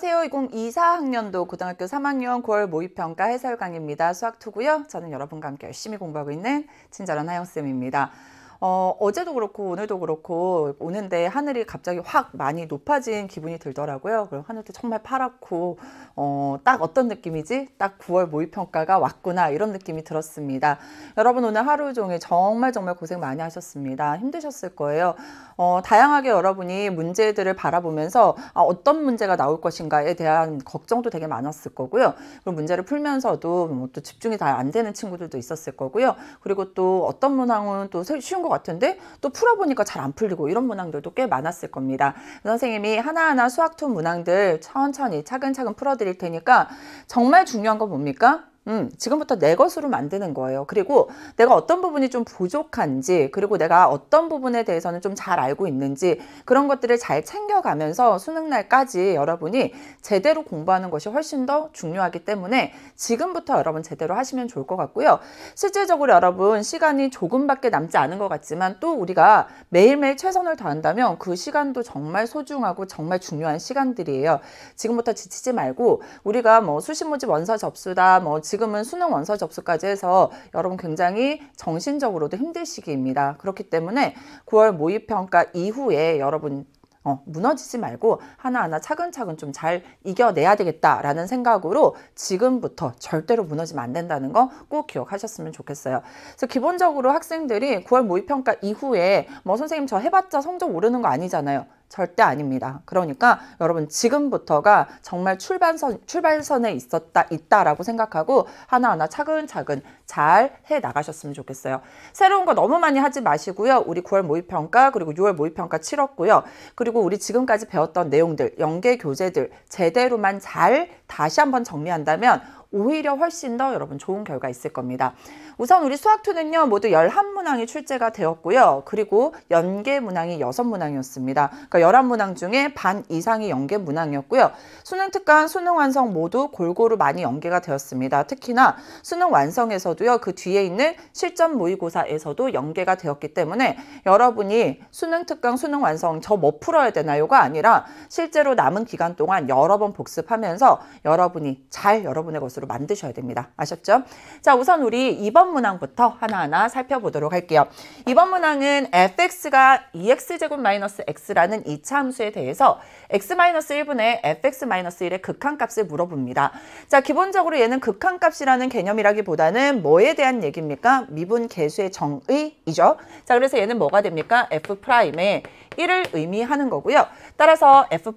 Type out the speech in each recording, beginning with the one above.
안녕하세요. 2024학년도 고등학교 3학년 9월 모의평가 해설 강입니다. 의 수학 2고요. 저는 여러분과 함께 열심히 공부하고 있는 친절한 하영쌤입니다. 어, 어제도 그렇고 오늘도 그렇고 오는데 하늘이 갑자기 확 많이 높아진 기분이 들더라고요. 그리고 하늘도 정말 파랗고 어, 딱 어떤 느낌이지? 딱 9월 모의평가가 왔구나 이런 느낌이 들었습니다. 여러분 오늘 하루 종일 정말 정말 고생 많이 하셨습니다. 힘드셨을 거예요. 어, 다양하게 여러분이 문제들을 바라보면서 아, 어떤 문제가 나올 것인가에 대한 걱정도 되게 많았을 거고요. 그리고 문제를 풀면서도 뭐또 집중이 잘 안 되는 친구들도 있었을 거고요. 그리고 또 어떤 문항은 또 쉬운 거것 같은데 또 풀어보니까 잘 안 풀리고 이런 문항들도 꽤 많았을 겁니다. 선생님이 하나하나 수학툰 문항들 천천히 차근차근 풀어드릴 테니까 정말 중요한 건 뭡니까? 음, 지금부터 내 것으로 만드는 거예요. 그리고 내가 어떤 부분이 좀 부족한지, 그리고 내가 어떤 부분에 대해서는 좀 잘 알고 있는지, 그런 것들을 잘 챙겨가면서 수능날까지 여러분이 제대로 공부하는 것이 훨씬 더 중요하기 때문에 지금부터 여러분 제대로 하시면 좋을 것 같고요. 실질적으로 여러분 시간이 조금밖에 남지 않은 것 같지만 또 우리가 매일매일 최선을 다한다면 그 시간도 정말 소중하고 정말 중요한 시간들이에요. 지금부터 지치지 말고 우리가 뭐 수시모집 원서 접수다, 뭐 지금 지금은 수능 원서 접수까지 해서 여러분 굉장히 정신적으로도 힘들 시기입니다. 그렇기 때문에 9월 모의평가 이후에 여러분 어, 무너지지 말고 하나하나 차근차근 좀 잘 이겨내야 되겠다라는 생각으로 지금부터 절대로 무너지면 안 된다는 거 꼭 기억하셨으면 좋겠어요. 그래서 기본적으로 학생들이 9월 모의평가 이후에 뭐 선생님 저 해봤자 성적 오르는 거 아니잖아요. 절대 아닙니다. 그러니까 여러분 지금부터가 정말 출발선, 출발선에 있었다, 있다라고 생각하고 하나하나 차근차근 잘 해 나가셨으면 좋겠어요. 새로운 거 너무 많이 하지 마시고요. 우리 9월 모의평가, 그리고 6월 모의평가 치렀고요. 그리고 우리 지금까지 배웠던 내용들, 연계 교재들 제대로만 잘 다시 한번 정리한다면 오히려 훨씬 더 여러분 좋은 결과 있을 겁니다. 우선 우리 수학2는요. 모두 11문항이 출제가 되었고요. 그리고 연계 문항이 6문항이었습니다. 그러니까 11문항 중에 반 이상이 연계 문항이었고요. 수능 특강, 수능 완성 모두 골고루 많이 연계가 되었습니다. 특히나 수능 완성에서도요. 그 뒤에 있는 실전 모의고사에서도 연계가 되었기 때문에 여러분이 수능 특강, 수능 완성 저 뭐 풀어야 되나요가 아니라 실제로 남은 기간 동안 여러 번 복습하면서 여러분이 잘 여러분의 것을 것으로 만드셔야 됩니다. 아셨죠? 자, 우선 우리 2번 문항부터 하나하나 살펴보도록 할게요. 2번 문항은 fx가 2x제곱 마이너스 x라는 이차 함수에 대해서 x-1분의 fx-1의 극한값을 물어봅니다. 자, 기본적으로 얘는 극한값이라는 개념이라기보다는 뭐에 대한 얘기입니까? 미분 계수의 정의이죠. 자, 그래서 얘는 뭐가 됩니까? f'의 1을 의미하는 거고요. 따라서 f'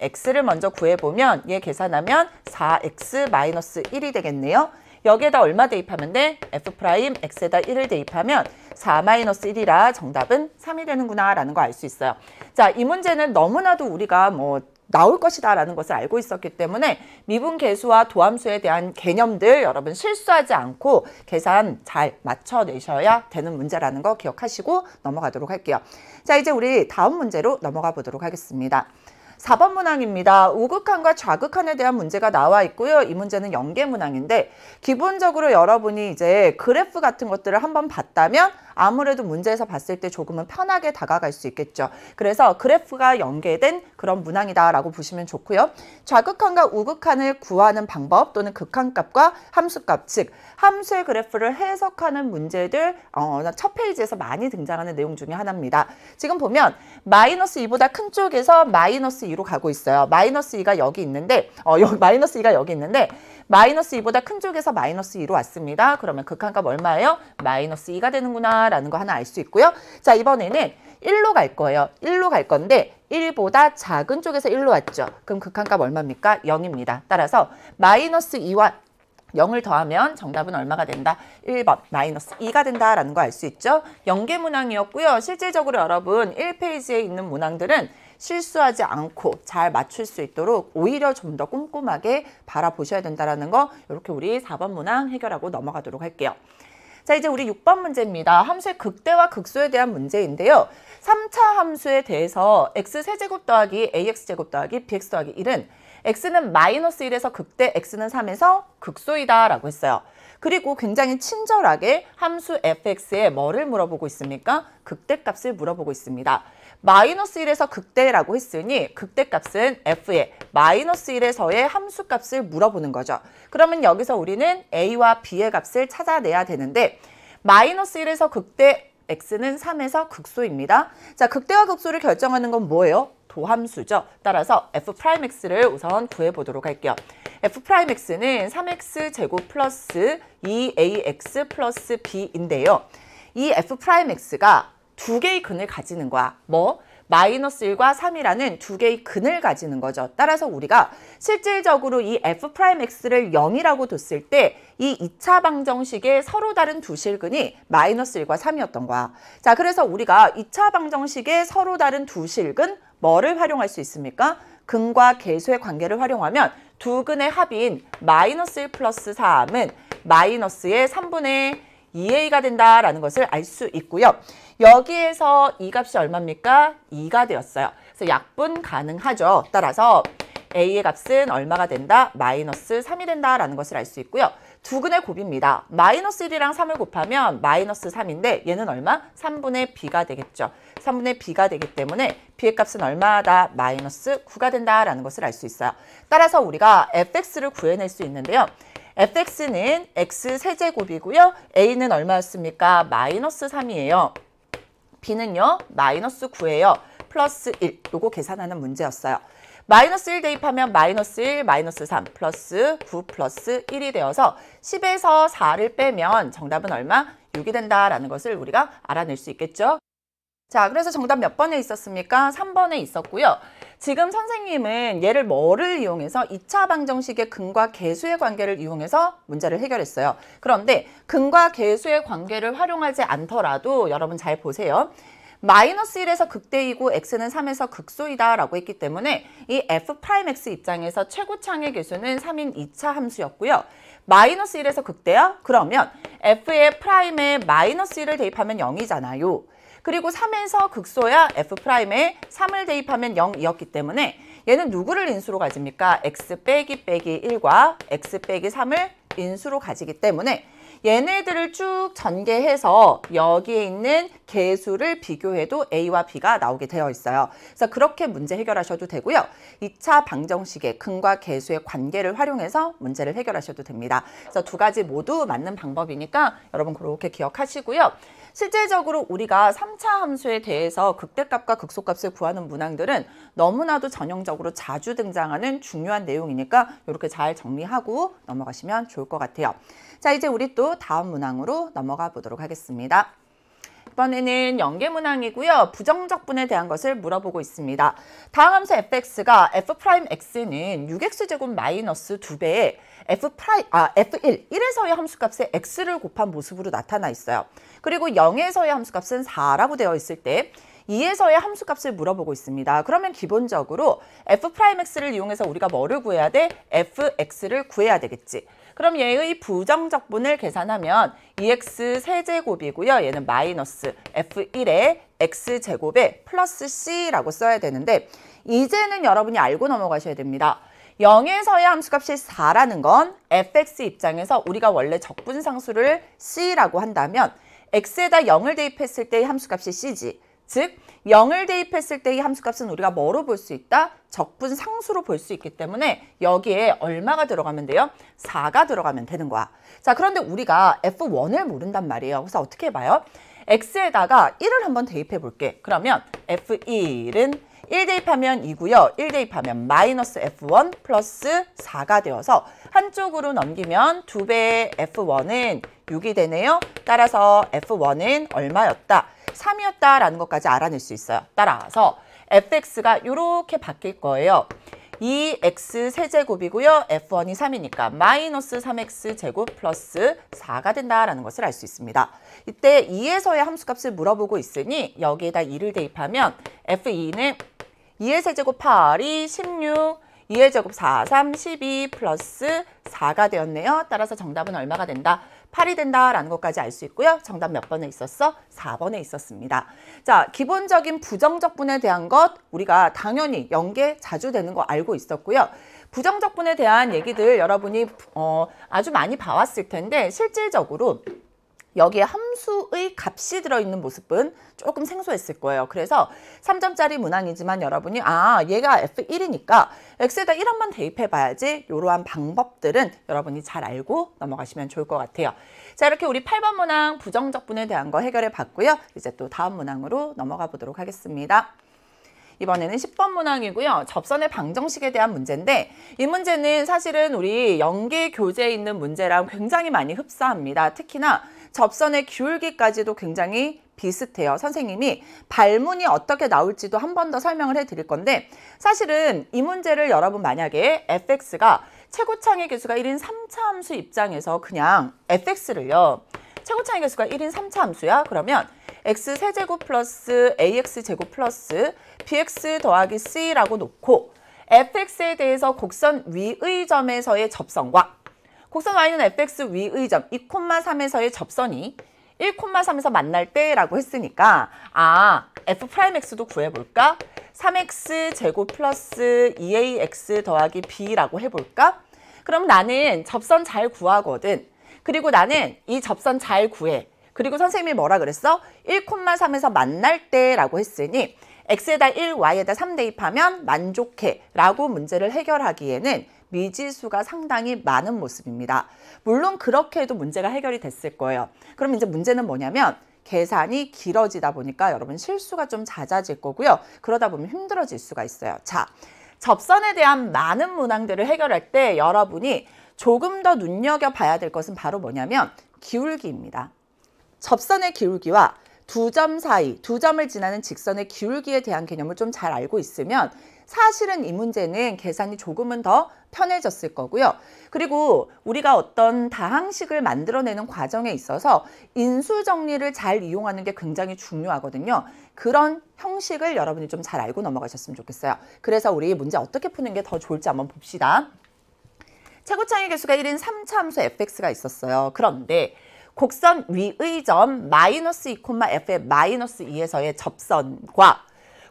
x를 먼저 구해보면 얘 계산하면 4x-1 마이너스 1이 되겠네요. 여기에다 얼마 대입하면 돼? f 프라임 x에다 1을 대입하면 4 마이너스 1이라 정답은 3이 되는구나 라는 거 알 수 있어요. 자, 이 문제는 너무나도 우리가 뭐 나올 것이다 라는 것을 알고 있었기 때문에 미분계수와 도함수에 대한 개념들 여러분 실수하지 않고 계산 잘 맞춰내셔야 되는 문제라는 거 기억하시고 넘어가도록 할게요. 자 이제 우리 다음 문제로 넘어가 보도록 하겠습니다. 4번 문항입니다. 우극한과 좌극한에 대한 문제가 나와 있고요. 이 문제는 연계 문항인데 기본적으로 여러분이 이제 그래프 같은 것들을 한번 봤다면 아무래도 문제에서 봤을 때 조금은 편하게 다가갈 수 있겠죠. 그래서 그래프가 연계된 그런 문항이다라고 보시면 좋고요. 좌극한과 우극한을 구하는 방법 또는 극한값과 함수값, 즉 함수의 그래프를 해석하는 문제들 어, 첫 페이지에서 많이 등장하는 내용 중에 하나입니다. 지금 보면 마이너스 2보다 큰 쪽에서 마이너스 2로 가고 있어요. 마이너스 2가 여기 있는데 어, 여 마이너스 2가 여기 있는데 마이너스 2보다 큰 쪽에서 마이너스 2로 왔습니다. 그러면 극한값 얼마예요? 마이너스 2가 되는구나 라는거 하나 알 수 있고요. 자, 이번에는 1로 갈 거예요. 1로 갈 건데 1보다 작은 쪽에서 1로 왔죠. 그럼 극한값 얼마입니까? 0입니다. 따라서 마이너스 2와 0을 더하면 정답은 얼마가 된다? 1번 마이너스 2가 된다라는 거 알 수 있죠? 연계 문항이었고요. 실질적으로 여러분 1페이지에 있는 문항들은 실수하지 않고 잘 맞출 수 있도록 오히려 좀 더 꼼꼼하게 바라보셔야 된다는 거 이렇게 우리 4번 문항 해결하고 넘어가도록 할게요. 자, 이제 우리 6번 문제입니다. 함수의 극대와 극소에 대한 문제인데요. 3차 함수에 대해서 x세제곱 더하기 ax제곱 더하기 bx 더하기 1은 x는 마이너스 1에서 극대, x는 3에서 극소이다 라고 했어요. 그리고 굉장히 친절하게 함수 f x 에 뭐를 물어보고 있습니까? 극대값을 물어보고 있습니다. 마이너스 1에서 극대라고 했으니 극대값은 F의 마이너스 1에서의 함수값을 물어보는 거죠. 그러면 여기서 우리는 A와 B의 값을 찾아내야 되는데 마이너스 1에서 극대 X는 3에서 극소입니다. 자, 극대와 극소를 결정하는 건 뭐예요? 도함수죠. 따라서 F'X를 우선 구해보도록 할게요. F'X는 3X 제곱 플러스 2AX 플러스 B인데요. 이 F'X가 두 개의 근을 가지는 거야. 뭐? 마이너스 1과 3이라는 두 개의 근을 가지는 거죠. 따라서 우리가 실질적으로 이 f'x를 0이라고 뒀을 때이 2차 방정식의 서로 다른 두 실근이 마이너스 1과 3이었던 거야. 자, 그래서 우리가 2차 방정식의 서로 다른 두 실근 뭐를 활용할 수 있습니까? 근과 계수의 관계를 활용하면 두 근의 합인 마이너스 1 플러스 3은 마이너스의 3분의 2a가 된다라는 것을 알 수 있고요. 여기에서 이 값이 얼마입니까? 2가 되었어요. 그래서 약분 가능하죠. 따라서 a의 값은 얼마가 된다? 마이너스 3이 된다라는 것을 알 수 있고요. 두근의 곱입니다. 마이너스 1이랑 3을 곱하면 마이너스 3인데 얘는 얼마? 3분의 b가 되겠죠. 3분의 b가 되기 때문에 b의 값은 얼마다? 마이너스 9가 된다라는 것을 알 수 있어요. 따라서 우리가 fx를 구해낼 수 있는데요. fx는 x 세제곱이고요. a는 얼마였습니까? 마이너스 3이에요. b는요. 마이너스 9예요. 플러스 1. 요거 계산하는 문제였어요. 마이너스 1 대입하면 마이너스 1, 마이너스 3, 플러스 9, 플러스 1이 되어서 10에서 4를 빼면 정답은 얼마? 6이 된다라는 것을 우리가 알아낼 수 있겠죠. 자, 그래서 정답 몇 번에 있었습니까? 3번에 있었고요. 지금 선생님은 얘를 뭐를 이용해서 이차 방정식의 근과 계수의 관계를 이용해서 문제를 해결했어요. 그런데 근과 계수의 관계를 활용하지 않더라도 여러분 잘 보세요. 마이너스 1에서 극대이고 x는 3에서 극소이다 라고 했기 때문에 이 f'x 입장에서 최고창의 개수는 3인 2차 함수였고요. 마이너스 1에서 극대요? 그러면 f의 프라임에 마이너스 1을 대입하면 0이잖아요. 그리고 3에서 극소야 F'에 3을 대입하면 0이었기 때문에 얘는 누구를 인수로 가집니까? X 빼기 빼기 1과 X 빼기 3을 인수로 가지기 때문에 얘네들을 쭉 전개해서 여기에 있는 개수를 비교해도 A와 B가 나오게 되어 있어요. 그래서 그렇게 문제 해결하셔도 되고요. 2차 방정식의 근과 개수의 관계를 활용해서 문제를 해결하셔도 됩니다. 그래서 두 가지 모두 맞는 방법이니까 여러분 그렇게 기억하시고요. 실질적으로 우리가 삼차 함수에 대해서 극대값과 극소값을 구하는 문항들은 너무나도 전형적으로 자주 등장하는 중요한 내용이니까 이렇게 잘 정리하고 넘어가시면 좋을 것 같아요. 자 이제 우리 또 다음 문항으로 넘어가 보도록 하겠습니다. 이번에는 연계문항이고요. 부정적분에 대한 것을 물어보고 있습니다. 다음 함수 fx가 f'x는 6x제곱 마이너스 2배에 f', 아, f1, 1에서의 함수값에 x를 곱한 모습으로 나타나 있어요. 그리고 0에서의 함수값은 4라고 되어 있을 때 2에서의 함수값을 물어보고 있습니다. 그러면 기본적으로 f'x를 이용해서 우리가 뭐를 구해야 돼? fx를 구해야 되겠지. 그럼 얘의 부정적분을 계산하면 2x e 세제곱이고요. 얘는 마이너스 f1의 x제곱에 플러스 c라고 써야 되는데 이제는 여러분이 알고 넘어가셔야 됩니다. 0에서의 함수값이 4라는 건 fx 입장에서 우리가 원래 적분상수를 c라고 한다면 x에다 0을 대입했을 때의 함수값이 cg. 즉 0을 대입했을 때의 함수값은 우리가 뭐로 볼 수 있다? 적분 상수로 볼 수 있기 때문에 여기에 얼마가 들어가면 돼요? 4가 들어가면 되는 거야. 자 그런데 우리가 f1을 모른단 말이에요. 그래서 어떻게 봐요? x에다가 1을 한번 대입해 볼게. 그러면 f1은 1대 1하면 2고요. 1대 2하면 마이너스 F1 플러스 4가 되어서 한쪽으로 넘기면 2배의 F1은 6이 되네요. 따라서 F1은 얼마였다? 3이었다라는 것까지 알아낼 수 있어요. 따라서 fx가 이렇게 바뀔 거예요. 2x 세제곱이고요. f1이 3이니까 마이너스 3x 제곱 플러스 4가 된다라는 것을 알 수 있습니다. 이때 2에서의 함수값을 물어보고 있으니 여기에다 2를 대입하면 f2는 2의 세제곱 8이 16, 2의 제곱 4, 3, 12 플러스 4가 되었네요. 따라서 정답은 얼마가 된다? 8이 된다라는 것까지 알 수 있고요. 정답 몇 번에 있었어? 4번에 있었습니다. 자, 기본적인 부정적분에 대한 것 우리가 당연히 연계 자주 되는 거 알고 있었고요. 부정적분에 대한 얘기들 여러분이 어, 아주 많이 봐왔을 텐데 실질적으로 여기에 함수의 값이 들어있는 모습은 조금 생소했을 거예요. 그래서 3점짜리 문항이지만 여러분이 아 얘가 F1이니까 X에다 1 한번 대입해 봐야지 이러한 방법들은 여러분이 잘 알고 넘어가시면 좋을 것 같아요. 자 이렇게 우리 8번 문항 부정적분에 대한 거 해결해 봤고요. 이제 또 다음 문항으로 넘어가 보도록 하겠습니다. 이번에는 10번 문항이고요. 접선의 방정식에 대한 문제인데 이 문제는 사실은 우리 연계 교재에 있는 문제랑 굉장히 많이 흡사합니다. 특히나 접선의 기울기까지도 굉장히 비슷해요. 선생님이 발문이 어떻게 나올지도 한 번 더 설명을 해드릴 건데 사실은 이 문제를 여러분 만약에 fx가 최고창의 교수가 1인 3차 함수 입장에서 그냥 fx를요. 최고창의 교수가 1인 3차 함수야? 그러면 x 세제곱 플러스 ax 제곱 플러스 bx 더하기 c라고 놓고 fx에 대해서 곡선 위의 점에서의 접선과 곡선 y는 fx 위의 점 2,3에서의 접선이 1,3에서 만날 때라고 했으니까 아 f'x도 구해볼까? 3x 제곱 플러스 2ax 더하기 b라고 해볼까? 그럼 나는 접선 잘 구하거든. 그리고 나는 이 접선 잘 구해. 그리고 선생님이 뭐라 그랬어? 1,3에서 만날 때라고 했으니 x에다 1, y에다 3 대입하면 만족해 라고 문제를 해결하기에는 미지수가 상당히 많은 모습입니다. 물론 그렇게 해도 문제가 해결이 됐을 거예요. 그럼 이제 문제는 뭐냐면 계산이 길어지다 보니까 여러분 실수가 좀 잦아질 거고요. 그러다 보면 힘들어질 수가 있어요. 자, 접선에 대한 많은 문항들을 해결할 때 여러분이 조금 더 눈여겨봐야 될 것은 바로 뭐냐면 기울기입니다. 접선의 기울기와 두 점 사이, 두 점을 지나는 직선의 기울기에 대한 개념을 좀 잘 알고 있으면 사실은 이 문제는 계산이 조금은 더 편해졌을 거고요. 그리고 우리가 어떤 다항식을 만들어내는 과정에 있어서 인수정리를 잘 이용하는 게 굉장히 중요하거든요. 그런 형식을 여러분이 좀 잘 알고 넘어가셨으면 좋겠어요. 그래서 우리 문제 어떻게 푸는 게 더 좋을지 한번 봅시다. 최고차의 개수가 1인 3차함수 fx가 있었어요. 그런데 곡선 위의 점 마이너스 2, f의 마이너스 2에서의 접선과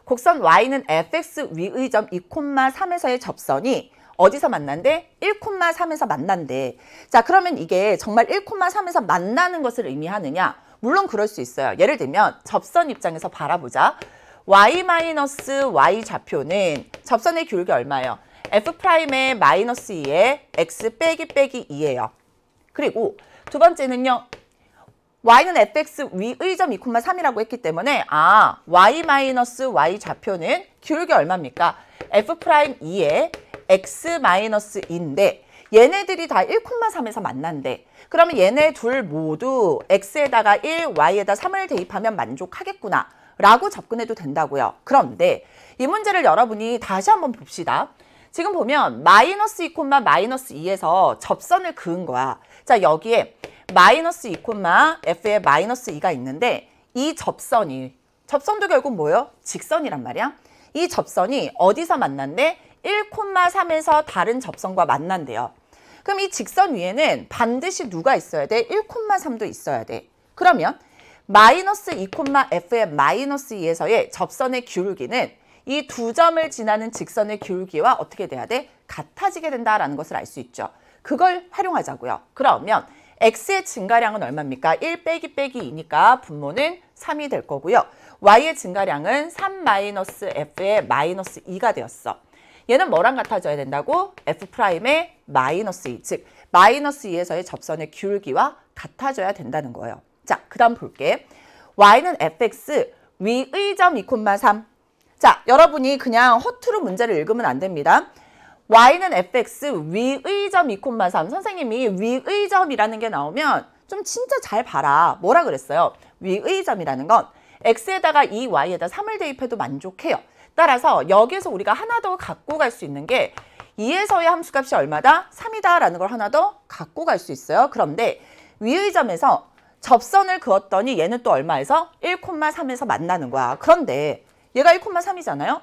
곡선 y는 fx 위의 점 2,3에서의 접선이 어디서 만난대? 1,3에서 만난대. 자, 그러면 이게 정말 1,3에서 만나는 것을 의미하느냐? 물론 그럴 수 있어요. 예를 들면 접선 입장에서 바라보자. y 마이너스 y 좌표는 접선의 기울이 얼마예요? f 프라임의 마이너스 2에 x 빼기 빼기 2예요. 그리고 두 번째는요. y는 fx 위의 1.2,3이라고 했기 때문에 아 y 마이너스 y 좌표는 기울이 얼마입니까? f 프라임 2에 x 마이너스 2인데 얘네들이 다 1,3에서 만난대. 그러면 얘네 둘 모두 x에다가 1, y에다 3을 대입하면 만족하겠구나. 라고 접근해도 된다고요. 그런데 이 문제를 여러분이 다시 한번 봅시다. 지금 보면 마이너스 2콤마 마이너스 2에서 접선을 그은 거야. 자 여기에 마이너스 2, f에 마이너스 2가 있는데 이 접선이 접선도 결국 뭐예요? 직선이란 말이야. 이 접선이 어디서 만난대? 1,3에서 다른 접선과 만난대요. 그럼 이 직선 위에는 반드시 누가 있어야 돼? 1,3도 있어야 돼. 그러면 마이너스 2,f의 마이너스 2에서의 접선의 기울기는 이 두 점을 지나는 직선의 기울기와 어떻게 돼야 돼? 같아지게 된다라는 것을 알 수 있죠. 그걸 활용하자고요. 그러면 x의 증가량은 얼마입니까? 1 빼기 빼기 2니까 분모는 3이 될 거고요. y의 증가량은 3 마이너스 f의 마이너스 2가 되었어. 얘는 뭐랑 같아져야 된다고? f'의 마이너스 2, 즉 마이너스 2에서의 접선의 기울기와 같아져야 된다는 거예요. 자, 그 다음 볼게. y는 fx 위의 점 2,3. 자, 여러분이 그냥 허투루 문제를 읽으면 안 됩니다. y는 fx 위의 점2,3 선생님이 위의 점이라는 게 나오면 좀 진짜 잘 봐라. 뭐라 그랬어요? 위의 점이라는 건 x에다가 2y에다 3을 대입해도 만족해요. 따라서 여기에서 우리가 하나 더 갖고 갈 수 있는 게 2에서의 함수값이 얼마다? 3이다라는 걸 하나 더 갖고 갈 수 있어요. 그런데 위의 점에서 접선을 그었더니 얘는 또 얼마에서? 1,3에서 만나는 거야. 그런데 얘가 1,3이잖아요.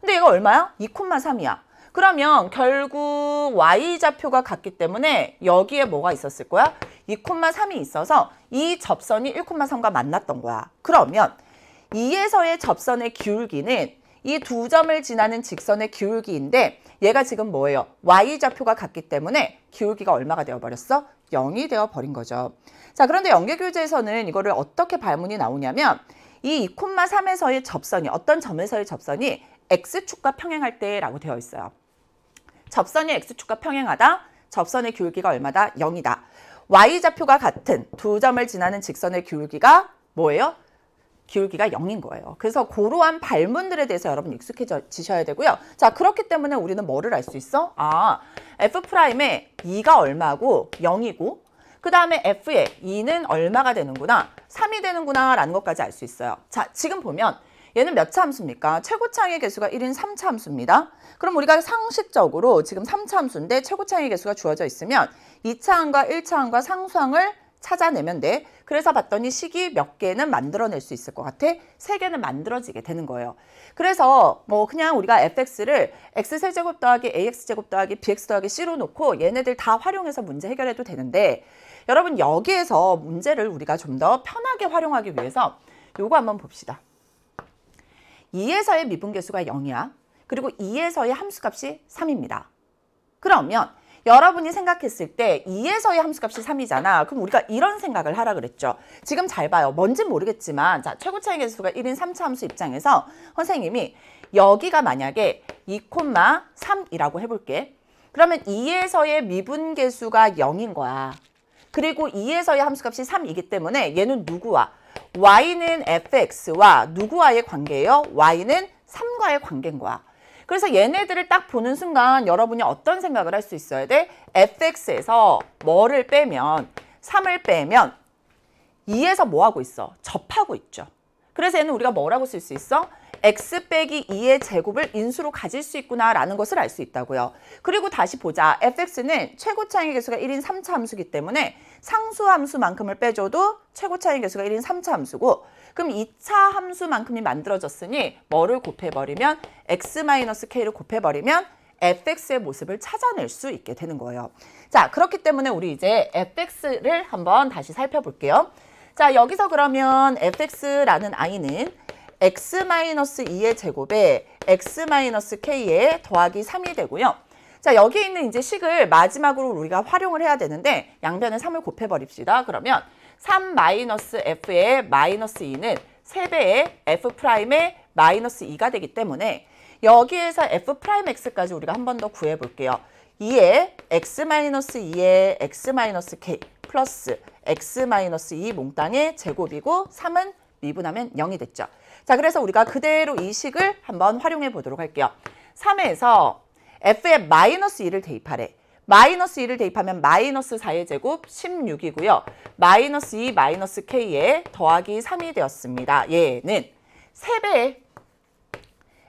근데 얘가 얼마야? 2,3이야. 그러면 결국 y좌표가 같기 때문에 여기에 뭐가 있었을 거야? 2,3이 있어서 이 접선이 1,3과 만났던 거야. 그러면 2에서의 접선의 기울기는 이 두 점을 지나는 직선의 기울기인데 얘가 지금 뭐예요? y좌표가 같기 때문에 기울기가 얼마가 되어버렸어? 0이 되어버린 거죠. 자 그런데 연계교재에서는 이거를 어떻게 발문이 나오냐면 이 2,3에서의 접선이 어떤 점에서의 접선이 x축과 평행할 때라고 되어 있어요. 접선의 x축과 평행하다. 접선의 기울기가 얼마다? 0이다. y좌표가 같은 두 점을 지나는 직선의 기울기가 뭐예요? 기울기가 0인 거예요. 그래서 고러한 발문들에 대해서 여러분 익숙해지셔야 되고요. 자, 그렇기 때문에 우리는 뭐를 알 수 있어? 아, f 에 2가 얼마고 0이고 그 다음에 f 에 2는 얼마가 되는구나, 3이 되는구나 라는 것까지 알 수 있어요. 자, 지금 보면 얘는 몇 차 함수입니까? 최고차항의 개수가 1인 3차 함수입니다. 그럼 우리가 상식적으로 지금 3차함수인데 최고 차항의 개수가 주어져 있으면 2차항과 1차항과 상수항을 찾아내면 돼. 그래서 봤더니 식이 몇 개는 만들어낼 수 있을 것 같아. 세 개는 만들어지게 되는 거예요. 그래서 뭐 그냥 우리가 fx를 x세제곱 더하기 ax제곱 더하기 bx 더하기 c로 놓고 얘네들 다 활용해서 문제 해결해도 되는데 여러분 여기에서 문제를 우리가 좀 더 편하게 활용하기 위해서 요거 한번 봅시다. 2에서의 미분계수가 0이야. 그리고 2에서의 함수값이 3입니다. 그러면 여러분이 생각했을 때 2에서의 함수값이 3이잖아. 그럼 우리가 이런 생각을 하라 그랬죠. 지금 잘 봐요. 뭔진 모르겠지만 자 최고 차의 개수가 1인 3차 함수 입장에서 선생님이 여기가 만약에 2,3이라고 해볼게. 그러면 2에서의 미분 개수가 0인 거야. 그리고 2에서의 함수값이 3이기 때문에 얘는 누구와? y는 fx와 누구와의 관계예요? y는 3과의 관계인 거야. 그래서 얘네들을 딱 보는 순간 여러분이 어떤 생각을 할 수 있어야 돼? fx에서 뭐를 빼면 3을 빼면 2에서 뭐하고 있어? 접하고 있죠. 그래서 얘는 우리가 뭐라고 쓸 수 있어? x 빼기 2의 제곱을 인수로 가질 수 있구나라는 것을 알 수 있다고요. 그리고 다시 보자. fx는 최고 차항의 개수가 1인 3차 함수기 때문에 상수 함수만큼을 빼줘도 최고 차항의 개수가 1인 3차 함수고 그럼 2차 함수만큼이 만들어졌으니 뭐를 곱해버리면 x-k를 곱해버리면 fx의 모습을 찾아낼 수 있게 되는 거예요. 자, 그렇기 때문에 우리 이제 fx를 한번 다시 살펴볼게요. 자, 여기서 그러면 fx라는 아이는 x-2의 제곱에 x k 의 더하기 3이 되고요. 자, 여기 있는 이제 식을 마지막으로 우리가 활용을 해야 되는데 양변에 3을 곱해버립시다. 그러면 3 마이너스 F의 마이너스 2는 3배의 F'의 마이너스 2가 되기 때문에 여기에서 F'X까지 우리가 한 번 더 구해볼게요. 2에 X-2에 X-K 플러스 X-2 몽땅의 제곱이고 3은 미분하면 0이 됐죠. 자, 그래서 우리가 그대로 이 식을 한번 활용해 보도록 할게요. 3에서 f 의 마이너스 2를 대입하래. 마이너스 2를 대입하면 마이너스 4의 제곱 16이고요. 마이너스 2 마이너스 K에 더하기 3이 되었습니다. 얘는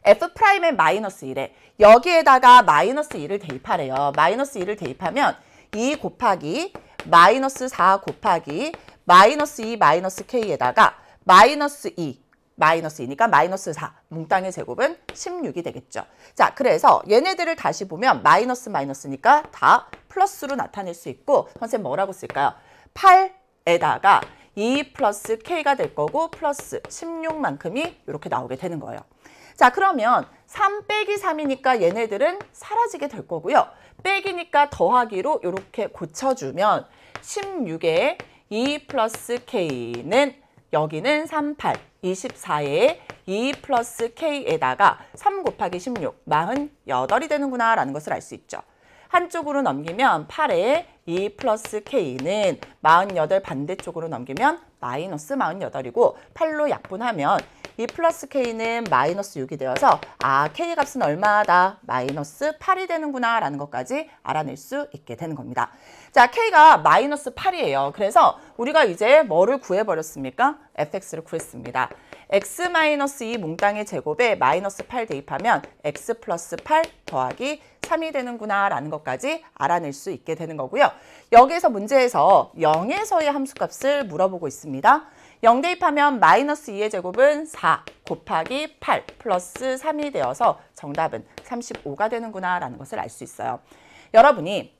3배프라임의 마이너스 1에 여기에다가 마이너스 2를 대입하래요. 마이너스 2를 대입하면 2 곱하기 마이너스 4 곱하기 마이너스 2 마이너스 K에다가 마이너스 2 마이너스 이니까 마이너스 4. 몽땅의 제곱은 16이 되겠죠. 자, 그래서 얘네들을 다시 보면 마이너스 마이너스니까 다 플러스로 나타낼 수 있고 선생님 뭐라고 쓸까요? 8에다가 2 플러스 K가 될 거고 플러스 16만큼이 이렇게 나오게 되는 거예요. 자 그러면 3 빼기 3이니까 얘네들은 사라지게 될 거고요. 빼기니까 더하기로 이렇게 고쳐주면 16에 2 플러스 K는 여기는 38, 24에 2 플러스 K에다가 3 곱하기 16, 48이 되는구나 라는 것을 알 수 있죠. 한쪽으로 넘기면 8에 2 플러스 K는 48 반대쪽으로 넘기면 마이너스 48이고 8로 약분하면 이 플러스 K는 마이너스 6이 되어서 아 K값은 얼마다 마이너스 8이 되는구나 라는 것까지 알아낼 수 있게 되는 겁니다. 자 K가 마이너스 8이에요. 그래서 우리가 이제 뭐를 구해버렸습니까? fx를 구했습니다. x 마이너스 2 몽땅의 제곱에 마이너스 8 대입하면 x 플러스 8 더하기 3이 되는구나 라는 것까지 알아낼 수 있게 되는 거고요. 여기에서 문제에서 0에서의 함수값을 물어보고 있습니다. 0 대입하면 마이너스 2의 제곱은 4 곱하기 8 플러스 3이 되어서 정답은 35가 되는구나 라는 것을 알 수 있어요. 여러분이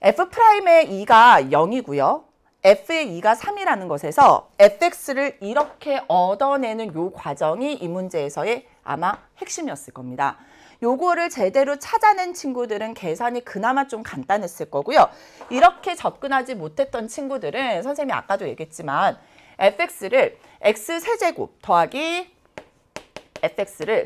F'의 2가 0이고요. F의 2가 3이라는 것에서 fx를 이렇게 얻어내는 요 과정이 이 문제에서의 아마 핵심이었을 겁니다. 요거를 제대로 찾아낸 친구들은 계산이 그나마 좀 간단했을 거고요. 이렇게 접근하지 못했던 친구들은 선생님이 아까도 얘기했지만 fx를 x 세제곱 더하기 fx를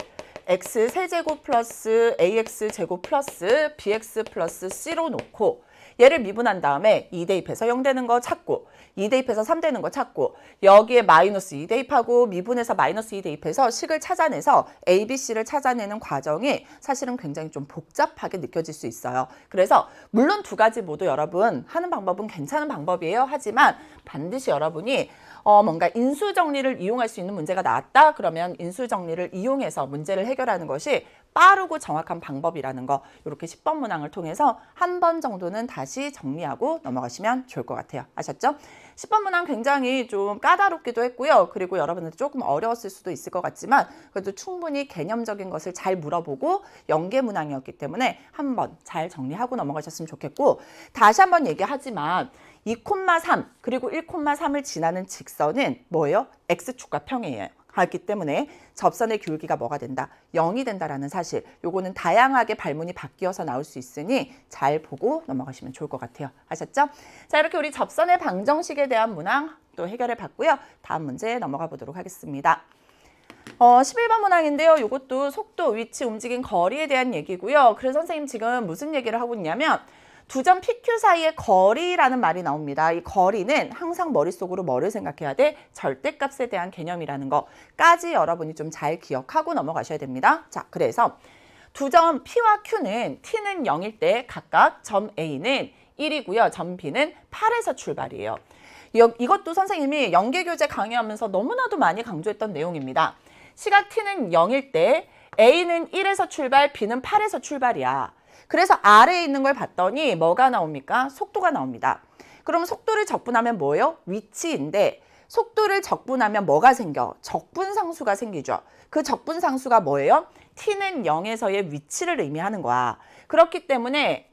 x 세제곱 플러스 ax 제곱 플러스 bx 플러스 c로 놓고 얘를 미분한 다음에 2 대입해서 0 되는 거 찾고 2 대입해서 3 되는 거 찾고 여기에 마이너스 2 대입하고 미분해서 마이너스 2 대입해서 식을 찾아내서 A, B, C를 찾아내는 과정이 사실은 굉장히 좀 복잡하게 느껴질 수 있어요. 그래서 물론 두 가지 모두 여러분 하는 방법은 괜찮은 방법이에요. 하지만 반드시 여러분이 어, 뭔가 인수정리를 이용할 수 있는 문제가 나왔다 그러면 인수정리를 이용해서 문제를 해결하는 것이 빠르고 정확한 방법이라는 거 이렇게 10번 문항을 통해서 한 번 정도는 다시 정리하고 넘어가시면 좋을 것 같아요. 아셨죠? 10번 문항 굉장히 좀 까다롭기도 했고요. 그리고 여러분한 조금 어려웠을 수도 있을 것 같지만 그래도 충분히 개념적인 것을 잘 물어보고 연계 문항이었기 때문에 한 번 잘 정리하고 넘어가셨으면 좋겠고 다시 한 번 얘기하지만 2,3 그리고 1,3을 지나는 직선은 뭐예요? x축과 평이에요 하기 때문에 접선의 기울기가 뭐가 된다? 0이 된다라는 사실. 요거는 다양하게 발문이 바뀌어서 나올 수 있으니 잘 보고 넘어가시면 좋을 것 같아요. 아셨죠? 자 이렇게 우리 접선의 방정식에 대한 문항 또 해결해 봤고요. 다음 문제 넘어가 보도록 하겠습니다. 어, 11번 문항인데요. 요것도 속도, 위치, 움직임, 거리에 대한 얘기고요. 그래서 선생님 지금 무슨 얘기를 하고 있냐면 두점 PQ 사이의 거리라는 말이 나옵니다. 이 거리는 항상 머릿속으로 뭐를 생각해야 돼? 절대값에 대한 개념이라는 거까지 여러분이 좀 잘 기억하고 넘어가셔야 됩니다. 자, 그래서 두 점 P와 Q는 T는 0일 때 각각 점 A는 1이고요. 점 B는 8에서 출발이에요. 이것도 선생님이 연계교재 강의하면서 너무나도 많이 강조했던 내용입니다. 시각 t는 0일 때 a는 1에서 출발, b는 8에서 출발이야. 그래서 아래에 있는 걸 봤더니 뭐가 나옵니까? 속도가 나옵니다. 그럼 속도를 적분하면 뭐예요? 위치인데 속도를 적분하면 뭐가 생겨? 적분상수가 생기죠. 그 적분상수가 뭐예요? t는 0에서의 위치를 의미하는 거야. 그렇기 때문에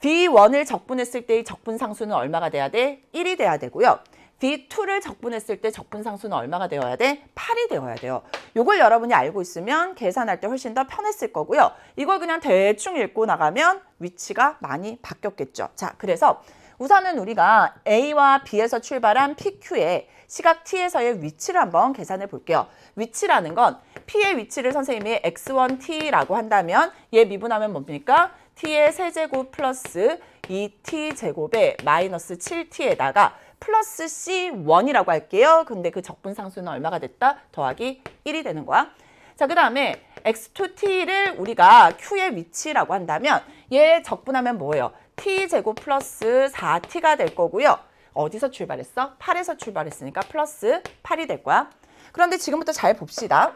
d1을 적분했을 때의 적분상수는 얼마가 돼야 돼? 1이 돼야 되고요. D2를 적분했을 때 적분상수는 얼마가 되어야 돼? 8이 되어야 돼요. 이걸 여러분이 알고 있으면 계산할 때 훨씬 더 편했을 거고요. 이걸 그냥 대충 읽고 나가면 위치가 많이 바뀌었겠죠. 자, 그래서 우선은 우리가 A와 B에서 출발한 PQ의 시각 T에서의 위치를 한번 계산해 볼게요. 위치라는 건 P의 위치를 선생님이 X1T라고 한다면 얘 미분하면 뭡니까? T의 세제곱 플러스 2T제곱에 마이너스 7T에다가 플러스 C1이라고 할게요. 근데 그 적분상수는 얼마가 됐다? 더하기 1이 되는 거야. 자, 그 다음에 X2T를 우리가 Q의 위치라고 한다면 얘 적분하면 뭐예요? T제곱 플러스 4T가 될 거고요. 어디서 출발했어? 8에서 출발했으니까 플러스 8이 될 거야. 그런데 지금부터 잘 봅시다.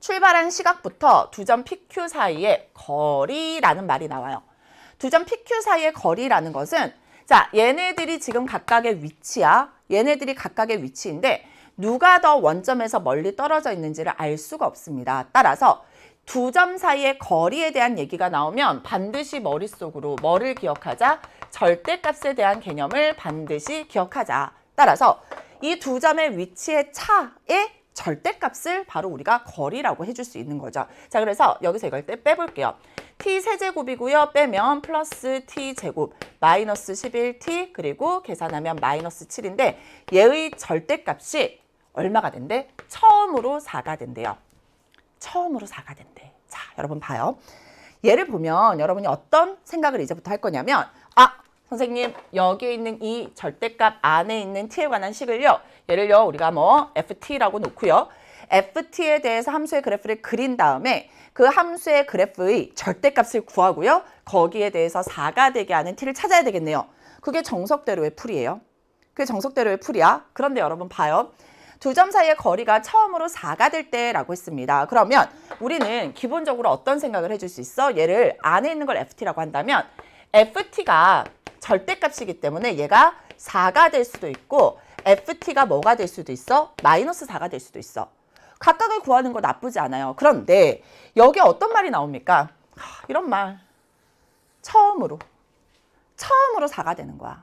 출발한 시각부터 두 점 PQ 사이의 거리라는 말이 나와요. 두 점 PQ 사이의 거리라는 것은 자, 얘네들이 지금 각각의 위치야. 얘네들이 각각의 위치인데 누가 더 원점에서 멀리 떨어져 있는지를 알 수가 없습니다. 따라서 두 점 사이의 거리에 대한 얘기가 나오면 반드시 머릿속으로 뭐를 기억하자? 절대값에 대한 개념을 반드시 기억하자. 따라서 이 두 점의 위치의 차에 절대값을 바로 우리가 거리라고 해줄 수 있는 거죠. 자, 그래서 여기서 이걸 빼볼게요. t 세제곱이고요. 빼면 플러스 t 제곱 마이너스 11t 그리고 계산하면 마이너스 7인데 얘의 절대값이 얼마가 된대? 처음으로 4가 된대요. 처음으로 4가 된대. 자, 여러분 봐요. 얘를 보면 여러분이 어떤 생각을 이제부터 할 거냐면 아, 선생님 여기에 있는 이 절대값 안에 있는 t에 관한 식을요. 예를 들어 우리가 뭐 ft라고 놓고요. FT에 대해서 함수의 그래프를 그린 다음에 그 함수의 그래프의 절대값을 구하고요. 거기에 대해서 4가 되게 하는 t를 찾아야 되겠네요. 그게 정석대로의 풀이에요. 그게 정석대로의 풀이야. 그런데 여러분 봐요. 두 점 사이의 거리가 처음으로 4가 될 때라고 했습니다. 그러면 우리는 기본적으로 어떤 생각을 해줄 수 있어? 얘를 안에 있는 걸 FT라고 한다면 FT가 절대값이기 때문에 얘가 4가 될 수도 있고 FT가 뭐가 될 수도 있어? 마이너스 4가 될 수도 있어. 각각을 구하는 거 나쁘지 않아요. 그런데 여기 어떤 말이 나옵니까? 이런 말 처음으로 처음으로 사가 되는 거야.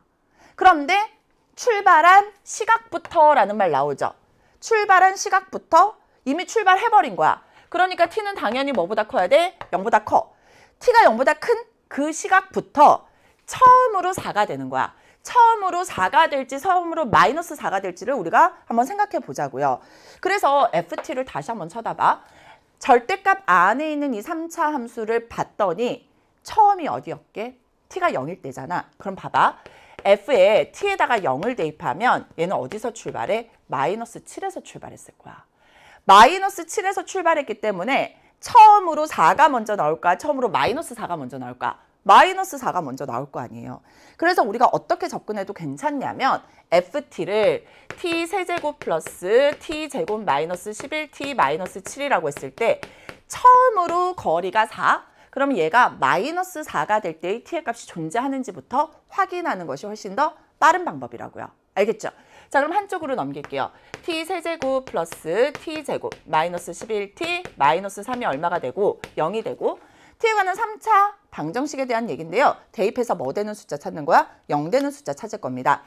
그런데 출발한 시각부터 라는 말 나오죠. 출발한 시각부터 이미 출발해버린 거야. 그러니까 t는 당연히 뭐보다 커야 돼? 0보다 커. t가 0보다 큰 그 시각부터 처음으로 4가 되는 거야. 처음으로 4가 될지 처음으로 마이너스 4가 될지를 우리가 한번 생각해 보자고요. 그래서 ft를 다시 한번 쳐다봐. 절대값 안에 있는 이 3차 함수를 봤더니 처음이 어디였게? t가 0일 때잖아. 그럼 봐봐. f에 t에다가 0을 대입하면 얘는 어디서 출발해? 마이너스 7에서 출발했을 거야. 마이너스 7에서 출발했기 때문에 처음으로 4가 먼저 나올까? 처음으로 마이너스 4가 먼저 나올까? 마이너스 4가 먼저 나올 거 아니에요. 그래서 우리가 어떻게 접근해도 괜찮냐면 ft를 t세제곱 플러스 t제곱 마이너스 11t 마이너스 7이라고 했을 때 처음으로 거리가 4, 그럼 얘가 마이너스 4가 될 때의 t의 값이 존재하는지부터 확인하는 것이 훨씬 더 빠른 방법이라고요. 알겠죠? 자 그럼 한쪽으로 넘길게요. t 세제곱 플러스 t제곱 마이너스 11t 마이너스 3이 얼마가 되고 0이 되고 t에 관한 3차 방정식에 대한 얘기인데요. 대입해서 뭐 되는 숫자 찾는 거야? 0 되는 숫자 찾을 겁니다.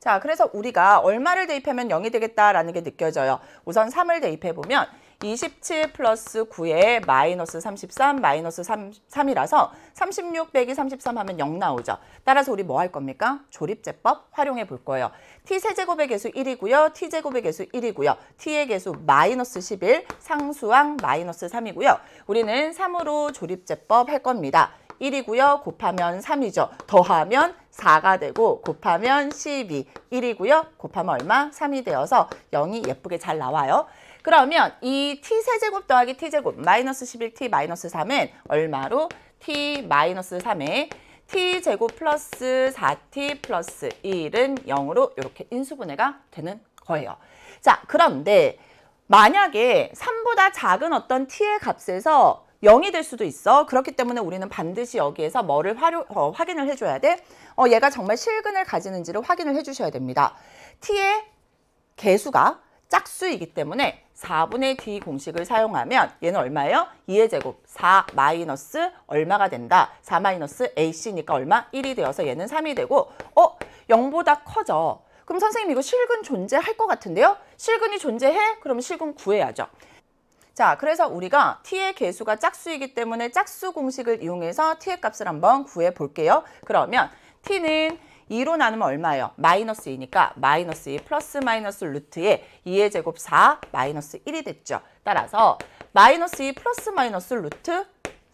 자, 그래서 우리가 얼마를 대입하면 0이 되겠다라는 게 느껴져요. 우선 3을 대입해보면 27 플러스 9에 마이너스 33, 마이너스 3, 3이라서 36 빼기 33 하면 0 나오죠. 따라서 우리 뭐 할 겁니까? 조립제법 활용해 볼 거예요. t세제곱의 개수 1이고요. t제곱의 개수 1이고요. t의 개수 마이너스 11, 상수항 마이너스 3이고요. 우리는 3으로 조립제법 할 겁니다. 1이고요. 곱하면 3이죠. 더하면 4가 되고 곱하면 12. 1이고요. 곱하면 얼마? 3이 되어서 0이 예쁘게 잘 나와요. 그러면 이 t세제곱 더하기 t제곱 마이너스 11t 마이너스 3은 얼마로? t 마이너스 3에 t제곱 플러스 4t 플러스 1은 0으로 이렇게 인수분해가 되는 거예요. 자 그런데 만약에 3보다 작은 어떤 t의 값에서 0이 될 수도 있어. 그렇기 때문에 우리는 반드시 여기에서 뭐를 활용, 어, 확인을 해줘야 돼? 어, 얘가 정말 실근을 가지는지를 확인을 해주셔야 됩니다. t의 개수가 짝수이기 때문에 4분의 d 공식을 사용하면 얘는 얼마예요? 2의 제곱 4 마이너스 얼마가 된다. 4 마이너스 ac니까 얼마? 1이 되어서 얘는 3이 되고 어? 0보다 커져. 그럼 선생님 이거 실근 존재할 것 같은데요? 실근이 존재해? 그럼 실근 구해야죠. 자, 그래서 우리가 t의 개수가 짝수이기 때문에 짝수 공식을 이용해서 t의 값을 한번 구해 볼게요. 그러면 t는 2로 나누면 얼마예요? 마이너스 이니까 마이너스 2 플러스 마이너스 루트 에의 2의 제곱 4 마이너스 1이 됐죠. 따라서 마이너스 2 플러스 마이너스 루트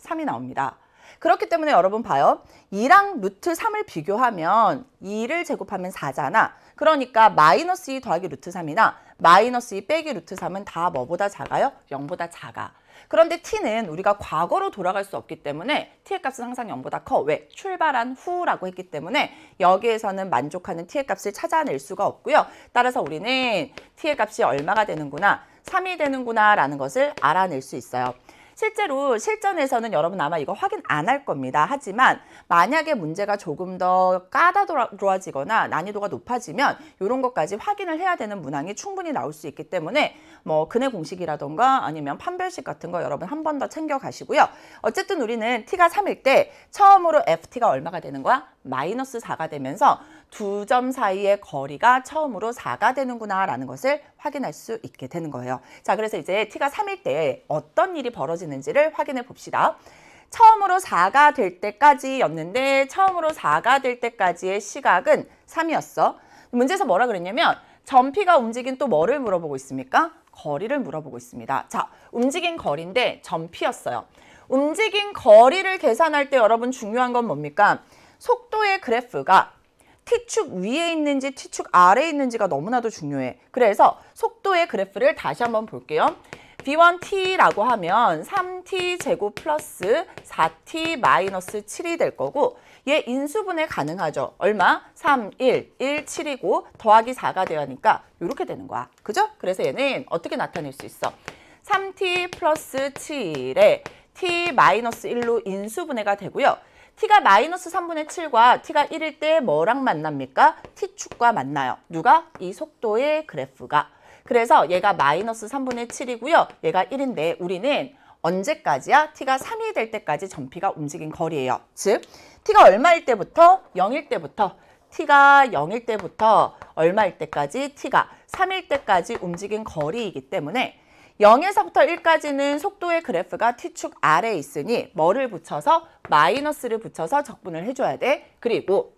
3이 나옵니다. 그렇기 때문에 여러분 봐요. 2랑 루트 3을 비교하면 2를 제곱하면 4잖아. 그러니까 마이너스 2 더하기 루트 3이나 마이너스 2 빼기 루트 3은 다 뭐보다 작아요? 0보다 작아. 그런데 t는 우리가 과거로 돌아갈 수 없기 때문에 t의 값은 항상 0보다 커. 왜? 출발한 후라고 했기 때문에 여기에서는 만족하는 t의 값을 찾아낼 수가 없고요. 따라서 우리는 t의 값이 얼마가 되는구나. 3이 되는구나 라는 것을 알아낼 수 있어요. 실제로 실전에서는 여러분 아마 이거 확인 안 할 겁니다. 하지만 만약에 문제가 조금 더 까다로워지거나 난이도가 높아지면 이런 것까지 확인을 해야 되는 문항이 충분히 나올 수 있기 때문에 뭐근의 공식이라던가 아니면 판별식 같은 거 여러분 한 번 더 챙겨가시고요. 어쨌든 우리는 t가 3일 때 처음으로 ft가 얼마가 되는 거야? 마이너스 4가 되면서 두점 사이의 거리가 처음으로 4가 되는구나 라는 것을 확인할 수 있게 되는 거예요. 자 그래서 이제 t가 3일 때 어떤 일이 벌어지는지를 확인해 봅시다. 처음으로 4가 될 때까지였는데 처음으로 4가 될 때까지의 시각은 3이었어. 문제에서 뭐라 그랬냐면 점피가 움직인 또 뭐를 물어보고 있습니까? 거리를 물어보고 있습니다. 자, 움직인 거리인데 점피였어요. 움직인 거리를 계산할 때 여러분 중요한 건 뭡니까? 속도의 그래프가 T축 위에 있는지 T축 아래에 있는지가 너무나도 중요해. 그래서 속도의 그래프를 다시 한번 볼게요. B1t라고 하면 3t 제곱 플러스 4t 마이너스 7이 될 거고 얘 인수분해 가능하죠. 얼마? 3, 1, 1, 7이고 더하기 4가 되니까 이렇게 되는 거야. 그죠? 그래서 얘는 어떻게 나타낼 수 있어? 3t 플러스 7에 t 마이너스 1로 인수분해가 되고요. t가 마이너스 3분의 7과 t가 1일 때 뭐랑 만납니까? t축과 만나요. 누가? 이 속도의 그래프가. 그래서 얘가 마이너스 3분의 7이고요. 얘가 1인데 우리는 언제까지야? t가 3이 될 때까지 점피가 움직인 거리예요. 즉, t가 얼마일 때부터? 0일 때부터. t가 0일 때부터 얼마일 때까지? t가 3일 때까지 움직인 거리이기 때문에 0에서부터 1까지는 속도의 그래프가 t축 아래에 있으니 뭐를 붙여서 마이너스를 붙여서 적분을 해줘야 돼. 그리고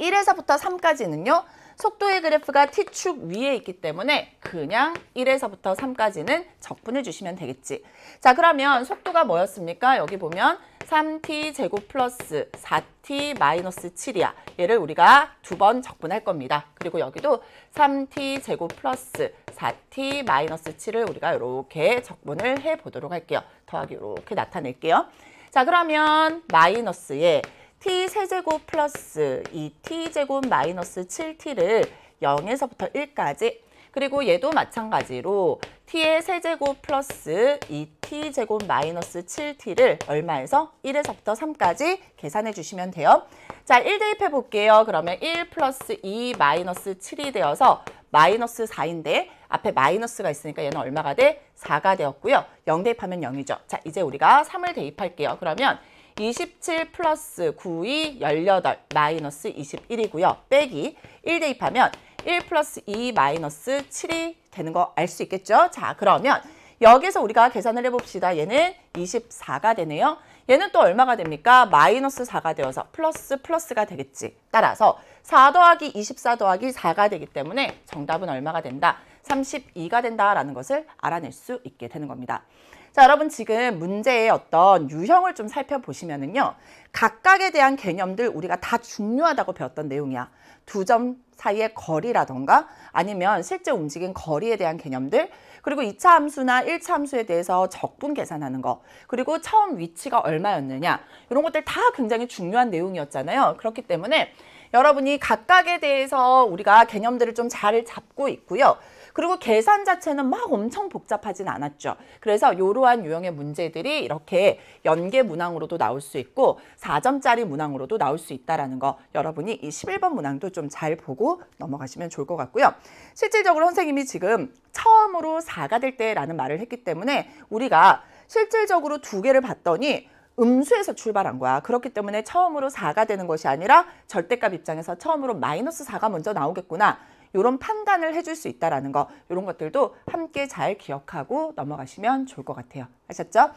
1에서부터 3까지는요. 속도의 그래프가 t축 위에 있기 때문에 그냥 1에서부터 3까지는 적분해 주시면 되겠지. 자 그러면 속도가 뭐였습니까? 여기 보면 3t 제곱 플러스 4t 마이너스 7이야. 얘를 우리가 두 번 적분할 겁니다. 그리고 여기도 3t 제곱 플러스 4t 마이너스 7을 우리가 이렇게 적분을 해보도록 할게요. 더하기 이렇게 나타낼게요. 자 그러면 마이너스에 t 세제곱 플러스 2t 제곱 마이너스 7t를 0에서부터 1까지 그리고 얘도 마찬가지로 t의 세제곱 플러스 이 t 제곱 마이너스 7t를 얼마에서 1에서부터 3까지 계산해 주시면 돼요. 자, 1 대입해 볼게요. 그러면 1 플러스 2 마이너스 7이 되어서 마이너스 4인데 앞에 마이너스가 있으니까 얘는 얼마가 돼? 4가 되었고요. 0 대입하면 0이죠. 자, 이제 우리가 3을 대입할게요. 그러면 27 플러스 9이 18 마이너스 21이고요. 빼기 1 대입하면 1 플러스 2 마이너스 7이 되는 거 알 수 있겠죠? 자, 그러면 여기서 우리가 계산을 해봅시다. 얘는 24가 되네요. 얘는 또 얼마가 됩니까? 마이너스 4가 되어서 플러스 플러스가 되겠지. 따라서 4 더하기 24 더하기 4가 되기 때문에 정답은 얼마가 된다? 32가 된다라는 것을 알아낼 수 있게 되는 겁니다. 자, 여러분 지금 문제의 어떤 유형을 좀 살펴보시면은요. 각각에 대한 개념들 우리가 다 중요하다고 배웠던 내용이야. 두점 사이의 거리라던가 아니면 실제 움직인 거리에 대한 개념들 그리고 2차 함수나 1차 함수에 대해서 적분 계산하는 거 그리고 처음 위치가 얼마였느냐 이런 것들 다 굉장히 중요한 내용이었잖아요. 그렇기 때문에 여러분이 각각에 대해서 우리가 개념들을 좀 잘 잡고 있고요. 그리고 계산 자체는 막 엄청 복잡하진 않았죠. 그래서 이러한 유형의 문제들이 이렇게 연계 문항으로도 나올 수 있고 4점짜리 문항으로도 나올 수 있다는 거 여러분이 이 11번 문항도 좀 잘 보고 넘어가시면 좋을 것 같고요. 실질적으로 선생님이 지금 처음으로 4가 될 때라는 말을 했기 때문에 우리가 실질적으로 두 개를 봤더니 음수에서 출발한 거야. 그렇기 때문에 처음으로 4가 되는 것이 아니라 절대값 입장에서 처음으로 마이너스 4가 먼저 나오겠구나. 이런 판단을 해줄 수 있다라는 거 이런 것들도 함께 잘 기억하고 넘어가시면 좋을 것 같아요. 아셨죠?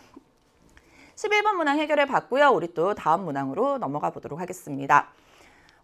11번 문항 해결해 봤고요. 우리 또 다음 문항으로 넘어가 보도록 하겠습니다.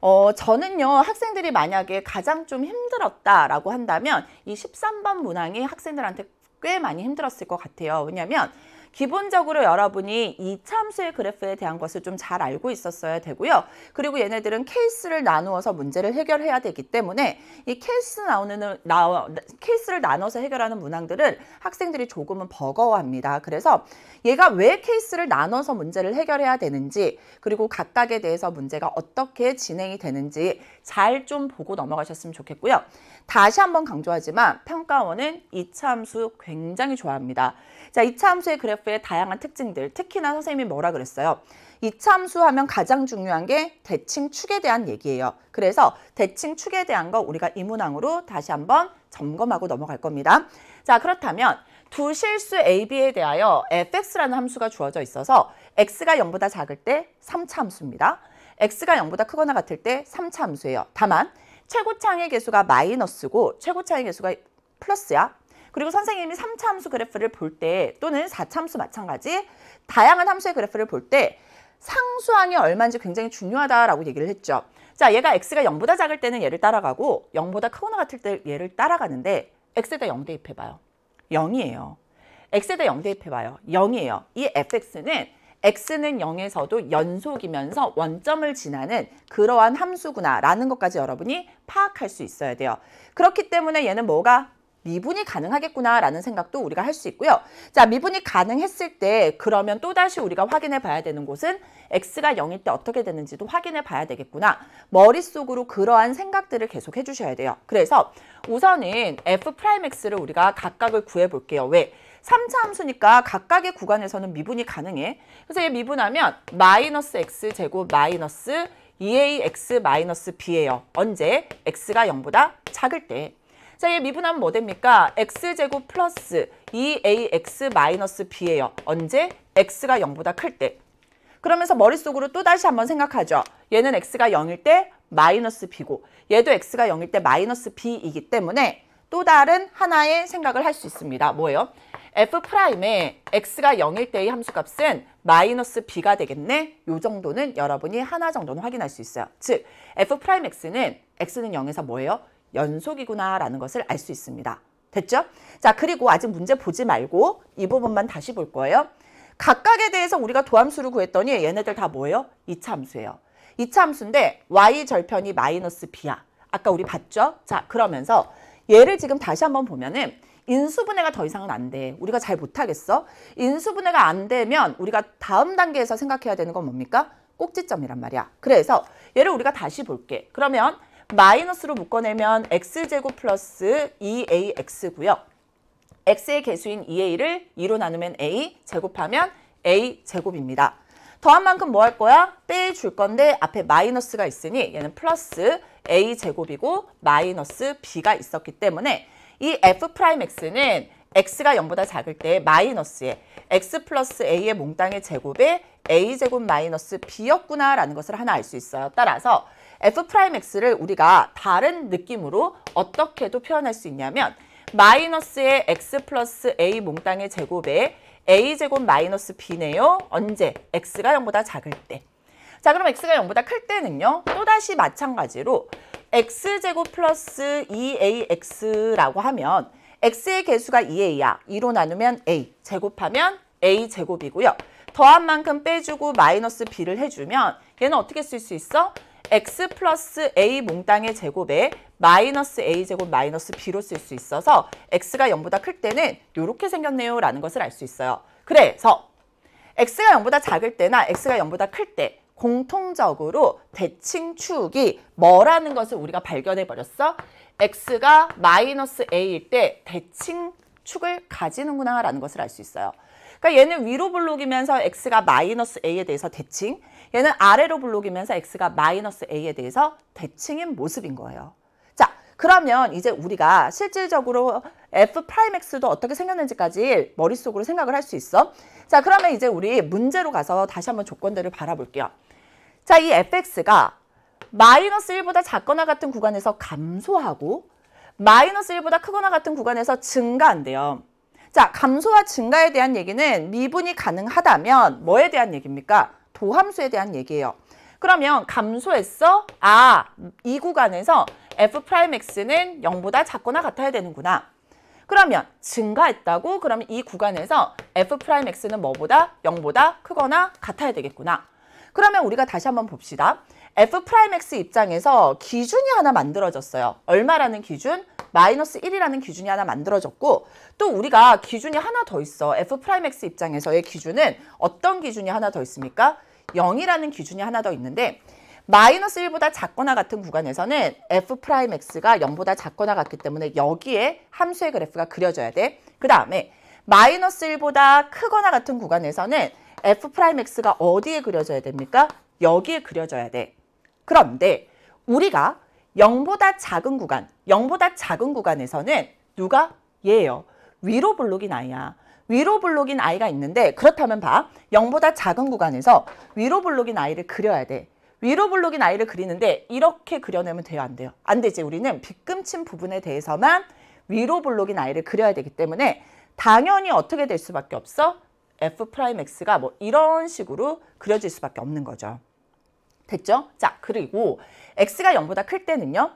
어, 저는요, 학생들이 만약에 가장 좀 힘들었다라고 한다면 이 13번 문항이 학생들한테 꽤 많이 힘들었을 것 같아요. 왜냐면 기본적으로 여러분이 이 참수의 그래프에 대한 것을 좀 잘 알고 있었어야 되고요. 그리고 얘네들은 케이스를 나누어서 문제를 해결해야 되기 때문에 이 케이스 나오는 나 케이스를 나눠서 해결하는 문항들은 학생들이 조금은 버거워합니다. 그래서 얘가 왜 케이스를 나눠서 문제를 해결해야 되는지 그리고 각각에 대해서 문제가 어떻게 진행이 되는지 잘 좀 보고 넘어가셨으면 좋겠고요. 다시 한번 강조하지만 평가원은 이 참수 굉장히 좋아합니다. 자, 이차함수의 그래프의 다양한 특징들, 특히나 선생님이 뭐라 그랬어요? 이차함수 하면 가장 중요한 게 대칭축에 대한 얘기예요. 그래서 대칭축에 대한 거 우리가 이 문항으로 다시 한번 점검하고 넘어갈 겁니다. 자, 그렇다면 두 실수 AB에 대하여 fx라는 함수가 주어져 있어서 x가 0보다 작을 때 3차 함수입니다. x가 0보다 크거나 같을 때 3차 함수예요. 다만 최고창의 개수가 마이너스고 최고창의 개수가 플러스야. 그리고 선생님이 3차 함수 그래프를 볼 때 또는 4차 함수 마찬가지 다양한 함수의 그래프를 볼 때 상수항이 얼마인지 굉장히 중요하다라고 얘기를 했죠. 자, 얘가 x가 0보다 작을 때는 얘를 따라가고 0보다 크거나 같을 때 얘를 따라가는데 x에다 0 대입해봐요. 0이에요. x에다 0 대입해봐요. 0이에요. 이 fx는 x는 0에서도 연속이면서 원점을 지나는 그러한 함수구나라는 것까지 여러분이 파악할 수 있어야 돼요. 그렇기 때문에 얘는 뭐가 미분이 가능하겠구나라는 생각도 우리가 할 수 있고요. 자, 미분이 가능했을 때 그러면 또다시 우리가 확인해 봐야 되는 곳은 x가 0일 때 어떻게 되는지도 확인해 봐야 되겠구나. 머릿속으로 그러한 생각들을 계속 해주셔야 돼요. 그래서 우선은 f'x를 우리가 각각을 구해 볼게요. 왜? 3차 함수니까 각각의 구간에서는 미분이 가능해. 그래서 얘 미분하면 마이너스 x제곱 마이너스 2ax 마이너스 b예요. 언제? x가 0보다 작을 때. 자, 얘 미분하면 뭐 됩니까? x제곱 플러스 2ax 마이너스 b예요. 언제? x가 0보다 클 때. 그러면서 머릿속으로 또 다시 한번 생각하죠. 얘는 x가 0일 때 마이너스 b고 얘도 x가 0일 때 마이너스 b이기 때문에 또 다른 하나의 생각을 할 수 있습니다. 뭐예요? f 프라임의 x가 0일 때의 함수값은 마이너스 b가 되겠네. 요 정도는 여러분이 하나 정도는 확인할 수 있어요. 즉 f 프라임 x는 x는 0에서 뭐예요? 연속이구나라는 것을 알 수 있습니다. 됐죠? 자, 그리고 아직 문제 보지 말고 이 부분만 다시 볼 거예요. 각각에 대해서 우리가 도함수를 구했더니 얘네들 다 뭐예요? 이차함수예요. 이차함수인데 y 절편이 마이너스 b야. 아까 우리 봤죠? 자, 그러면서 얘를 지금 다시 한번 보면은 인수분해가 더 이상은 안 돼. 우리가 잘 못하겠어. 인수분해가 안 되면 우리가 다음 단계에서 생각해야 되는 건 뭡니까? 꼭지점이란 말이야. 그래서 얘를 우리가 다시 볼게. 그러면 마이너스로 묶어내면 x제곱 플러스 2ax고요. x의 개수인 2a를 2로 나누면 a, 제곱하면 a제곱입니다. 더한 만큼 뭐 할 거야? 빼 줄 건데 앞에 마이너스가 있으니 얘는 플러스 a제곱이고 마이너스 b가 있었기 때문에 이 f'x는 x가 0보다 작을 때 마이너스에 x 플러스 a의 몽땅의 제곱에 a제곱 마이너스 b였구나라는 것을 하나 알 수 있어요. 따라서 F'X를 우리가 다른 느낌으로 어떻게도 표현할 수 있냐면 마이너스의 X 플러스 A 몽땅의 제곱에 A제곱 마이너스 B네요. 언제? X가 0보다 작을 때. 자 그럼 X가 0보다 클 때는요. 또다시 마찬가지로 X제곱 플러스 2AX라고 e 하면 X의 개수가 2A야. E 2로 나누면 A, 제곱하면 A제곱이고요. 더한 만큼 빼주고 마이너스 B를 해주면 얘는 어떻게 쓸 수 있어? x 플러스 a 몽땅의 제곱에 마이너스 a 제곱 마이너스 b로 쓸 수 있어서 x가 0보다 클 때는 이렇게 생겼네요 라는 것을 알 수 있어요. 그래서 x가 0보다 작을 때나 x가 0보다 클 때 공통적으로 대칭 축이 뭐라는 것을 우리가 발견해 버렸어? x가 마이너스 a일 때 대칭 축을 가지는구나 라는 것을 알 수 있어요. 그러니까 얘는 위로 블록이면서 x가 마이너스 a에 대해서 대칭, 얘는 아래로 블록이면서 x가 마이너스 a에 대해서 대칭인 모습인 거예요. 자, 그러면 이제 우리가 실질적으로 f'x도 어떻게 생겼는지까지 머릿속으로 생각을 할 수 있어. 자, 그러면 이제 우리 문제로 가서 다시 한번 조건들을 바라볼게요. 자, 이 fx가 마이너스 1보다 작거나 같은 구간에서 감소하고 마이너스 1보다 크거나 같은 구간에서 증가한대요. 자, 감소와 증가에 대한 얘기는 미분이 가능하다면 뭐에 대한 얘기입니까? 보함수에 대한 얘기예요. 그러면 감소했어? 아, 이 구간에서 F'X는 0보다 작거나 같아야 되는구나. 그러면 증가했다고? 그러면 이 구간에서 F'X는 뭐보다? 0보다 크거나 같아야 되겠구나. 그러면 우리가 다시 한번 봅시다. F'X 입장에서 기준이 하나 만들어졌어요. 얼마라는 기준? 마이너스 1이라는 기준이 하나 만들어졌고 또 우리가 기준이 하나 더 있어. F'X 입장에서의 기준은 어떤 기준이 하나 더 있습니까? 0이라는 기준이 하나 더 있는데 마이너스 1보다 작거나 같은 구간에서는 f'x가 0보다 작거나 같기 때문에 여기에 함수의 그래프가 그려져야 돼. 그 다음에 마이너스 1보다 크거나 같은 구간에서는 f'x가 어디에 그려져야 됩니까? 여기에 그려져야 돼. 그런데 우리가 0보다 작은 구간, 0보다 작은 구간에서는 누가? 얘예요. 위로 블록이 나야. 위로 블록인 아이가 있는데 그렇다면 봐. 0보다 작은 구간에서 위로 블록인 아이를 그려야 돼. 위로 블록인 아이를 그리는데 이렇게 그려내면 돼요? 안 돼요? 안 되지. 우리는 빗금친 부분에 대해서만 위로 블록인 아이를 그려야 되기 때문에 당연히 어떻게 될 수밖에 없어? F'X가 뭐 이런 식으로 그려질 수밖에 없는 거죠. 됐죠? 자, 그리고 X가 0보다 클 때는요.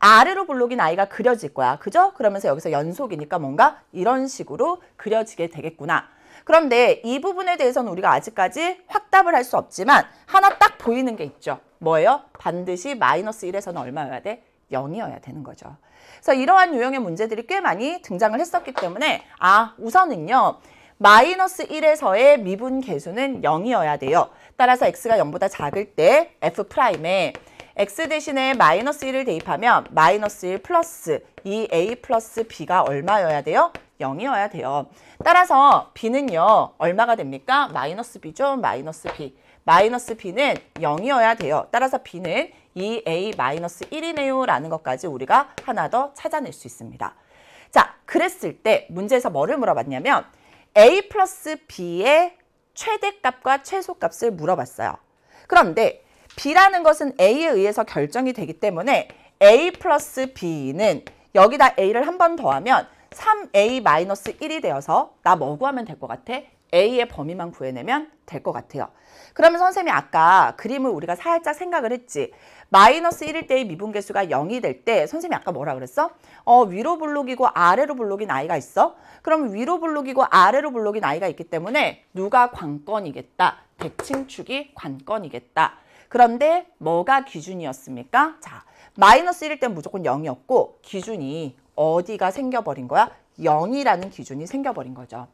아래로 볼록인 아이가 그려질 거야. 그죠? 그러면서 여기서 연속이니까 뭔가 이런 식으로 그려지게 되겠구나. 그런데 이 부분에 대해서는 우리가 아직까지 확답을 할 수 없지만 하나 딱 보이는 게 있죠. 뭐예요? 반드시 마이너스 1에서는 얼마여야 돼? 0이어야 되는 거죠. 그래서 이러한 유형의 문제들이 꽤 많이 등장을 했었기 때문에 아 우선은요. 마이너스 1에서의 미분 계수는 0이어야 돼요. 따라서 x가 0보다 작을 때 f 프라임에 x 대신에 마이너스 1을 대입하면 마이너스 1 플러스 2a 플러스 b가 얼마여야 돼요? 0이어야 돼요. 따라서 b는요. 얼마가 됩니까? 마이너스 b죠. 마이너스 b. 마이너스 b는 0이어야 돼요. 따라서 b는 2a 마이너스 1이네요. 라는 것까지 우리가 하나 더 찾아낼 수 있습니다. 자, 그랬을 때 문제에서 뭐를 물어봤냐면 a 플러스 b의 최대값과 최소값을 물어봤어요. 그런데 B라는 것은 A에 의해서 결정이 되기 때문에 A 플러스 B는 여기다 A를 한 번 더하면 3A 마이너스 1이 되어서 나뭐고하면될 것 같아? A의 범위만 구해내면 될 것 같아요. 그러면 선생님이 아까 그림을 우리가 살짝 생각을 했지. 마이너스 1일 때의 미분계수가 0이 될 때 선생님이 아까 뭐라 그랬어? 어, 위로 블록이고 아래로 블록인 아이가 있어? 그럼 위로 블록이고 아래로 블록인 아이가 있기 때문에 누가 관건이겠다. 대칭축이 관건이겠다. 그런데 뭐가 기준이었습니까? 자, 마이너스 1일 땐 무조건 0이었고 기준이 어디가 생겨버린 거야? 0이라는 기준이 생겨버린 거죠.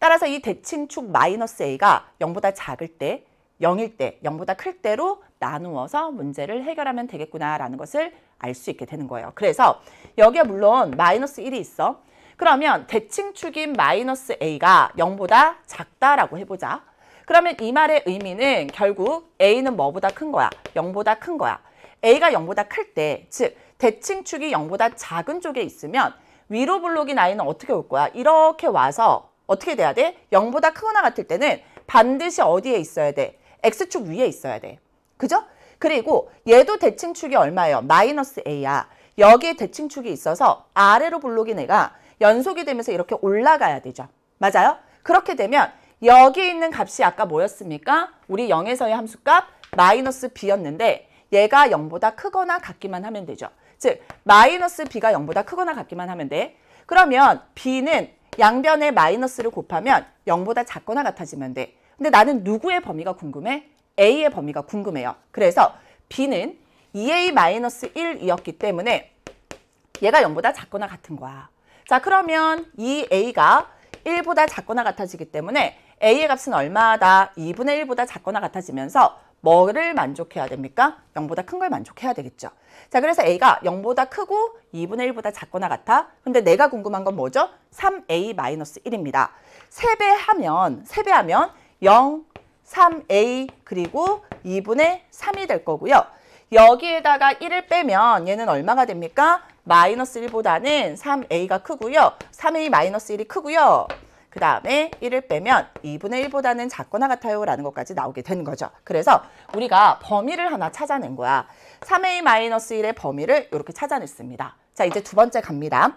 따라서 이 대칭축 마이너스 A가 0보다 작을 때 0일 때, 0보다 클 때로 나누어서 문제를 해결하면 되겠구나라는 것을 알 수 있게 되는 거예요. 그래서 여기에 물론 마이너스 1이 있어. 그러면 대칭축인 마이너스 A가 0보다 작다라고 해보자. 그러면 이 말의 의미는 결국 A는 뭐보다 큰 거야? 0보다 큰 거야. A가 0보다 클 때, 즉 대칭축이 0보다 작은 쪽에 있으면 위로 블록인 아이는 어떻게 올 거야? 이렇게 와서 어떻게 돼야 돼? 0보다 크거나 같을 때는 반드시 어디에 있어야 돼? X축 위에 있어야 돼. 그죠? 그리고 얘도 대칭축이 얼마예요? 마이너스 A야. 여기에 대칭축이 있어서 아래로 블록인 애가 연속이 되면서 이렇게 올라가야 되죠. 맞아요? 그렇게 되면 여기 있는 값이 아까 뭐였습니까? 우리 0에서의 함수값 마이너스 b였는데 얘가 0보다 크거나 같기만 하면 되죠. 즉 마이너스 b가 0보다 크거나 같기만 하면 돼. 그러면 b는 양변의 마이너스를 곱하면 0보다 작거나 같아지면 돼. 근데 나는 누구의 범위가 궁금해? a의 범위가 궁금해요. 그래서 b는 2a-1이었기 때문에 얘가 0보다 작거나 같은 거야. 자 그러면 2a가 1보다 작거나 같아지기 때문에 A의 값은 얼마다 2분의 1보다 작거나 같아지면서 뭐를 만족해야 됩니까? 0보다 큰 걸 만족해야 되겠죠. 자, 그래서 A가 0보다 크고 2분의 1보다 작거나 같아. 근데 내가 궁금한 건 뭐죠? 3A-1입니다. 세배하면, 세배하면 0, 3A, 그리고 2분의 3이 될 거고요. 여기에다가 1을 빼면 얘는 얼마가 됩니까? 마이너스 1보다는 3A가 크고요. 3A 마이너스 1이 크고요. 그 다음에 1을 빼면 2분의 1보다는 작거나 같아요 라는 것까지 나오게 되는 거죠. 그래서 우리가 범위를 하나 찾아낸 거야. 3a-1의 범위를 이렇게 찾아냈습니다. 자 이제 두 번째 갑니다.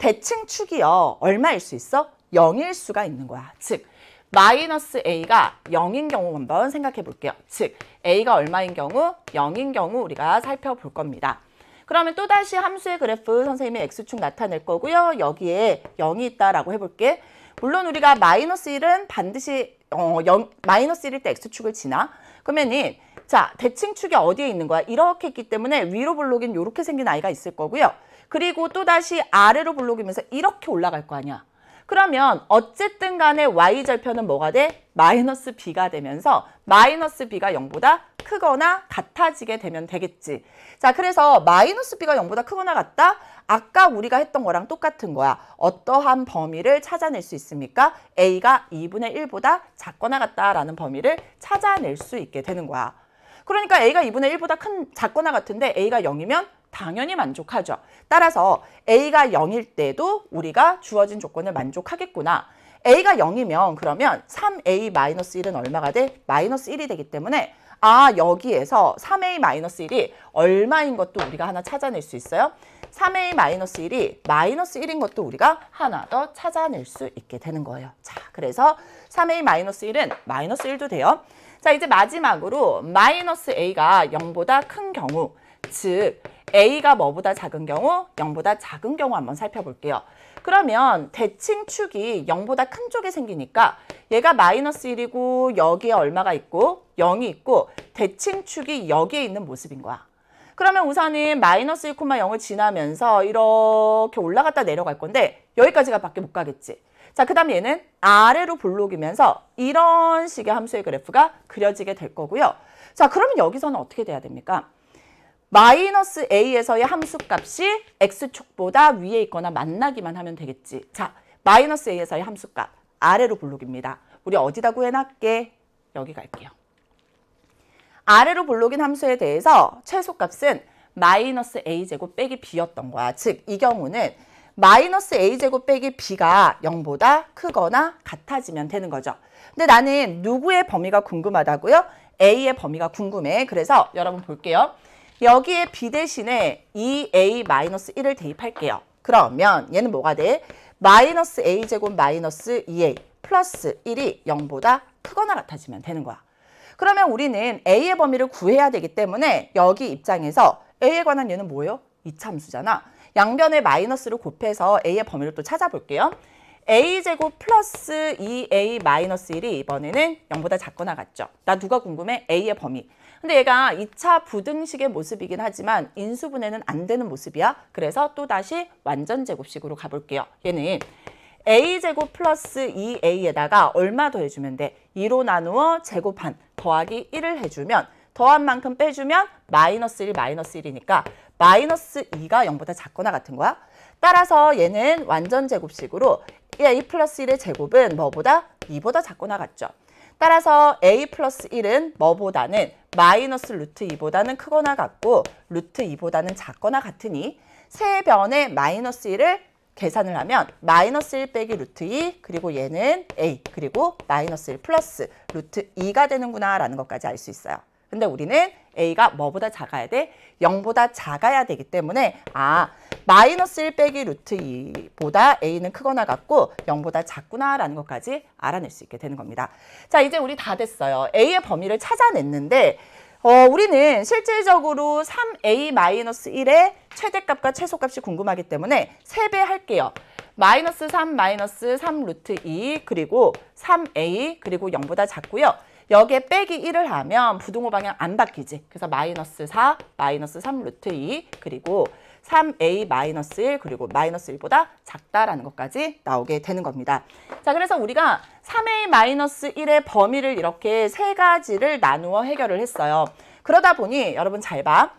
대칭축이요. 얼마일 수 있어? 0일 수가 있는 거야. 즉 마이너스 a가 0인 경우 한번 생각해 볼게요. 즉 a가 얼마인 경우? 0인 경우 우리가 살펴볼 겁니다. 그러면 또다시 함수의 그래프 선생님이 x축 나타낼 거고요. 여기에 0이 있다라고 해볼게. 물론 우리가 마이너스 1은 반드시 어, 0, 마이너스 1일 때 x축을 지나 그러면 이 자, 대칭축이 어디에 있는 거야? 이렇게 했기 때문에 위로 블록인 이렇게 생긴 아이가 있을 거고요. 그리고 또다시 아래로 블록이면서 이렇게 올라갈 거 아니야. 그러면 어쨌든 간에 y절편은 뭐가 돼? 마이너스 b가 되면서 마이너스 b가 0보다 크거나 같아지게 되면 되겠지. 자, 그래서 마이너스 b가 0보다 크거나 같다? 아까 우리가 했던 거랑 똑같은 거야. 어떠한 범위를 찾아낼 수 있습니까? A가 2분의 1보다 작거나 같다라는 범위를 찾아낼 수 있게 되는 거야. 그러니까 A가 2분의 1보다 큰 작거나 같은데 A가 0이면 당연히 만족하죠. 따라서 A가 0일 때도 우리가 주어진 조건을 만족하겠구나. A가 0이면 그러면 3A-1은 얼마가 돼? 마이너스 1이 되기 때문에 아 여기에서 3a-1이 얼마인 것도 우리가 하나 찾아낼 수 있어요. 3a-1이 마이너스 1인 것도 우리가 하나 더 찾아낼 수 있게 되는 거예요. 자, 그래서 3a-1은 마이너스 1도 돼요. 자, 이제 마지막으로 마이너스 a가 0보다 큰 경우, 즉 A가 뭐보다 작은 경우 0보다 작은 경우 한번 살펴볼게요. 그러면 대칭 축이 0보다 큰 쪽에 생기니까 얘가 마이너스 1이고 여기에 얼마가 있고 0이 있고 대칭 축이 여기에 있는 모습인 거야. 그러면 우선은 마이너스 1,0을 지나면서 이렇게 올라갔다 내려갈 건데 여기까지가 밖에 못 가겠지. 자, 그 다음 얘는 아래로 볼록이면서 이런 식의 함수의 그래프가 그려지게 될 거고요. 자, 그러면 여기서는 어떻게 돼야 됩니까? 마이너스 A에서의 함수값이 X축보다 위에 있거나 만나기만 하면 되겠지. 자, 마이너스 A에서의 함수값 아래로 블록입니다. 우리 어디다 구해놨게? 여기 갈게요. 아래로 블록인 함수에 대해서 최소값은 마이너스 A제곱 빼기 B였던 거야. 즉, 이 경우는 마이너스 A제곱 빼기 B가 0보다 크거나 같아지면 되는 거죠. 근데 나는 누구의 범위가 궁금하다고요? A의 범위가 궁금해. 그래서 여러분 볼게요. 여기에 b 대신에 2a-1을 e, 대입할게요. 그러면 얘는 뭐가 돼? 마이너스 a제곱 마이너스 2a e 플러스 1이 0보다 크거나 같아지면 되는 거야. 그러면 우리는 a의 범위를 구해야 되기 때문에 여기 입장에서 a에 관한 얘는 뭐예요? 이참수잖아. 양변에 마이너스를 곱해서 a의 범위를 또 찾아볼게요. a제곱 플러스 2a e 마이너스 1이 이번에는 0보다 작거나 같죠. 나 누가 궁금해? a의 범위. 근데 얘가 2차 부등식의 모습이긴 하지만 인수분해는 안 되는 모습이야. 그래서 또다시 완전 제곱식으로 가볼게요. 얘는 a제곱 플러스 2a에다가 얼마 더해주면 돼? 2로 나누어 제곱한 더하기 1을 해주면 더한 만큼 빼주면 마이너스 1, 마이너스 1이니까 마이너스 2가 0보다 작거나 같은 거야. 따라서 얘는 완전 제곱식으로 a 플러스 1의 제곱은 뭐보다 2보다 작거나 같죠. 따라서 a 플러스 1은 뭐보다는 마이너스 루트 2보다는 크거나 같고 루트 2보다는 작거나 같으니 세 변의 마이너스 1을 계산을 하면 마이너스 1 빼기 루트 2 그리고 얘는 a 그리고 마이너스 1 플러스 루트 2가 되는구나 라는 것까지 알 수 있어요. 근데 우리는 a가 뭐보다 작아야 돼? 0보다 작아야 되기 때문에 아 마이너스 1 빼기 루트 2보다 a는 크거나 같고 0보다 작구나라는 것까지 알아낼 수 있게 되는 겁니다. 자 이제 우리 다 됐어요. a의 범위를 찾아냈는데 어, 우리는 실질적으로 3a-1의 최대값과 최소값이 궁금하기 때문에 세배할게요. 마이너스 3 마이너스 3 루트 2 그리고 3a 그리고 0보다 작고요. 여기에 빼기 1을 하면 부등호 방향 안 바뀌지. 그래서 마이너스 4, 마이너스 3 루트 2 그리고 3a 마이너스 1 그리고 마이너스 1보다 작다라는 것까지 나오게 되는 겁니다. 자 그래서 우리가 3a 마이너스 1의 범위를 이렇게 세 가지를 나누어 해결을 했어요. 그러다 보니 여러분 잘 봐.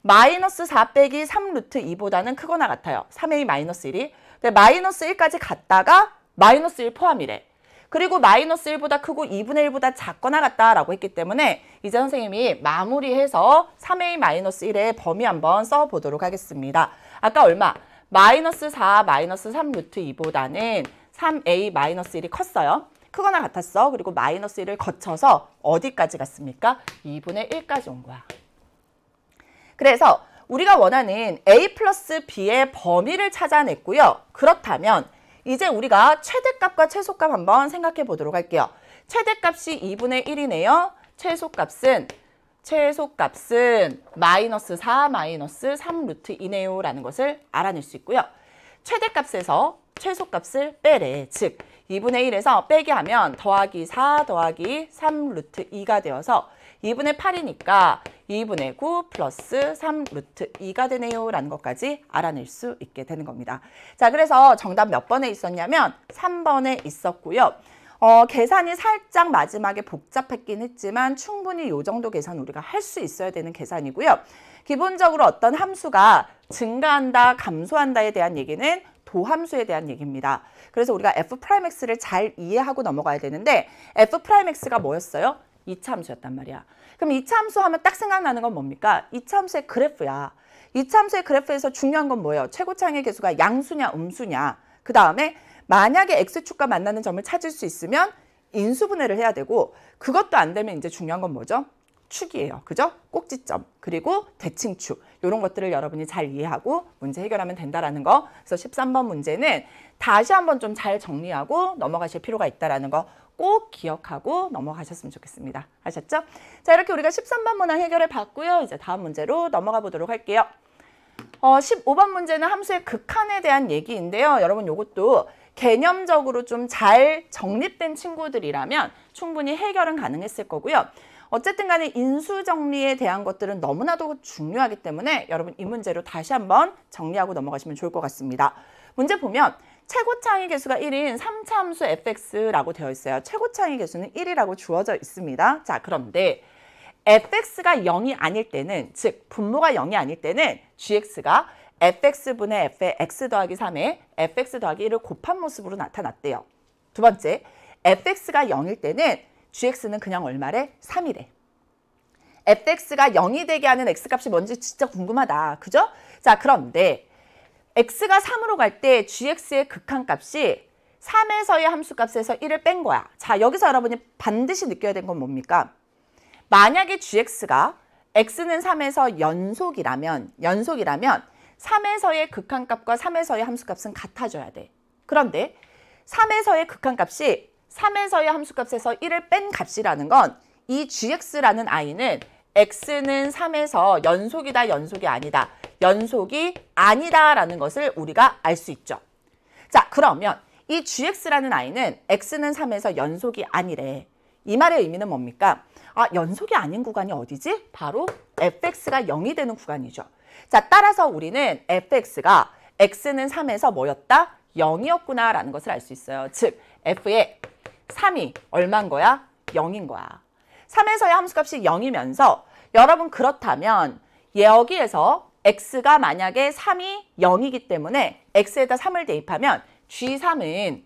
마이너스 4 빼기 3 루트 2보다는 크거나 같아요. 3a 마이너스 1이. 근데 마이너스 1까지 갔다가 마이너스 1 포함이래. 그리고 마이너스 1보다 크고 2분의 1보다 작거나 같다라고 했기 때문에 이제 선생님이 마무리해서 3a 마이너스 1의 범위 한번 써보도록 하겠습니다. 아까 얼마? 마이너스 4 마이너스 3 루트 2보다는 3a 마이너스 1이 컸어요. 크거나 같았어. 그리고 마이너스 1을 거쳐서 어디까지 갔습니까? 2분의 1까지 온 거야. 그래서 우리가 원하는 a 플러스 b의 범위를 찾아냈고요. 그렇다면 이제 우리가 최대값과 최소값 한번 생각해 보도록 할게요. 최대값이 2분의 1이네요. 최소값은 최소값은 마이너스 4 마이너스 3 루트 이네요 라는 것을 알아낼 수 있고요. 최대값에서 최소값을 빼래. 즉 2분의 1에서 빼기 하면 더하기 4 더하기 3 루트 2가 되어서 2분의 8이니까 2분의 9 플러스 3 루트 2가 되네요 라는 것까지 알아낼 수 있게 되는 겁니다. 자 그래서 정답 몇 번에 있었냐면 3번에 있었고요. 어, 계산이 살짝 마지막에 복잡했긴 했지만 충분히 이 정도 계산 우리가 할 수 있어야 되는 계산이고요. 기본적으로 어떤 함수가 증가한다, 감소한다에 대한 얘기는 도함수에 대한 얘기입니다. 그래서 우리가 f'x를 잘 이해하고 넘어가야 되는데 f'x가 뭐였어요? 이참수였단 말이야. 그럼 이참수 하면 딱 생각나는 건 뭡니까? 이참수의 그래프야. 이참수의 그래프에서 중요한 건 뭐예요? 최고창의 개수가 양수냐 음수냐. 그 다음에 만약에 x축과 만나는 점을 찾을 수 있으면 인수분해를 해야 되고 그것도 안 되면 이제 중요한 건 뭐죠? 축이에요. 그죠? 꼭지점 그리고 대칭축 이런 것들을 여러분이 잘 이해하고 문제 해결하면 된다라는 거. 그래서 13번 문제는 다시 한번 좀 잘 정리하고 넘어가실 필요가 있다라는 거꼭 기억하고 넘어가셨으면 좋겠습니다. 아셨죠? 자, 이렇게 우리가 13번 문항 해결을 봤고요. 이제 다음 문제로 넘어가 보도록 할게요. 어, 15번 문제는 함수의 극한에 대한 얘기인데요. 여러분 이것도 개념적으로 좀 잘 정립된 친구들이라면 충분히 해결은 가능했을 거고요. 어쨌든 간에 인수정리에 대한 것들은 너무나도 중요하기 때문에 여러분 이 문제로 다시 한번 정리하고 넘어가시면 좋을 것 같습니다. 문제 보면 최고창의 개수가 1인 3차 함수 fx라고 되어 있어요. 최고창의 개수는 1이라고 주어져 있습니다. 자, 그런데 fx가 0이 아닐 때는, 즉 분모가 0이 아닐 때는 gx가 fx분의 f의 x 더하기 3에 fx 더하기 1을 곱한 모습으로 나타났대요. 두 번째, fx가 0일 때는 gx는 그냥 얼마래? 3이래. fx가 0이 되게 하는 x값이 뭔지 진짜 궁금하다. 그죠? 자, 그런데 x가 3으로 갈 때 gx의 극한값이 3에서의 함수값에서 1을 뺀 거야. 자, 여기서 여러분이 반드시 느껴야 된 건 뭡니까? 만약에 gx가 x는 3에서 연속이라면 연속이라면 3에서의 극한값과 3에서의 함수값은 같아져야 돼. 그런데 3에서의 극한값이 3에서의 함수값에서 1을 뺀 값이라는 건 이 gx라는 아이는 x는 3에서 연속이다 연속이 아니다 연속이 아니다라는 것을 우리가 알 수 있죠. 자 그러면 이 gx라는 아이는 x는 3에서 연속이 아니래. 이 말의 의미는 뭡니까? 아 연속이 아닌 구간이 어디지? 바로 fx가 0이 되는 구간이죠. 자 따라서 우리는 fx가 x는 3에서 뭐였다? 0이었구나라는 것을 알 수 있어요. 즉 f의 3이 얼마인 거야? 0인 거야. 3에서의 함수값이 0이면서 여러분 그렇다면 여기에서 x가 만약에 3이 0이기 때문에 x에다 3을 대입하면 g3은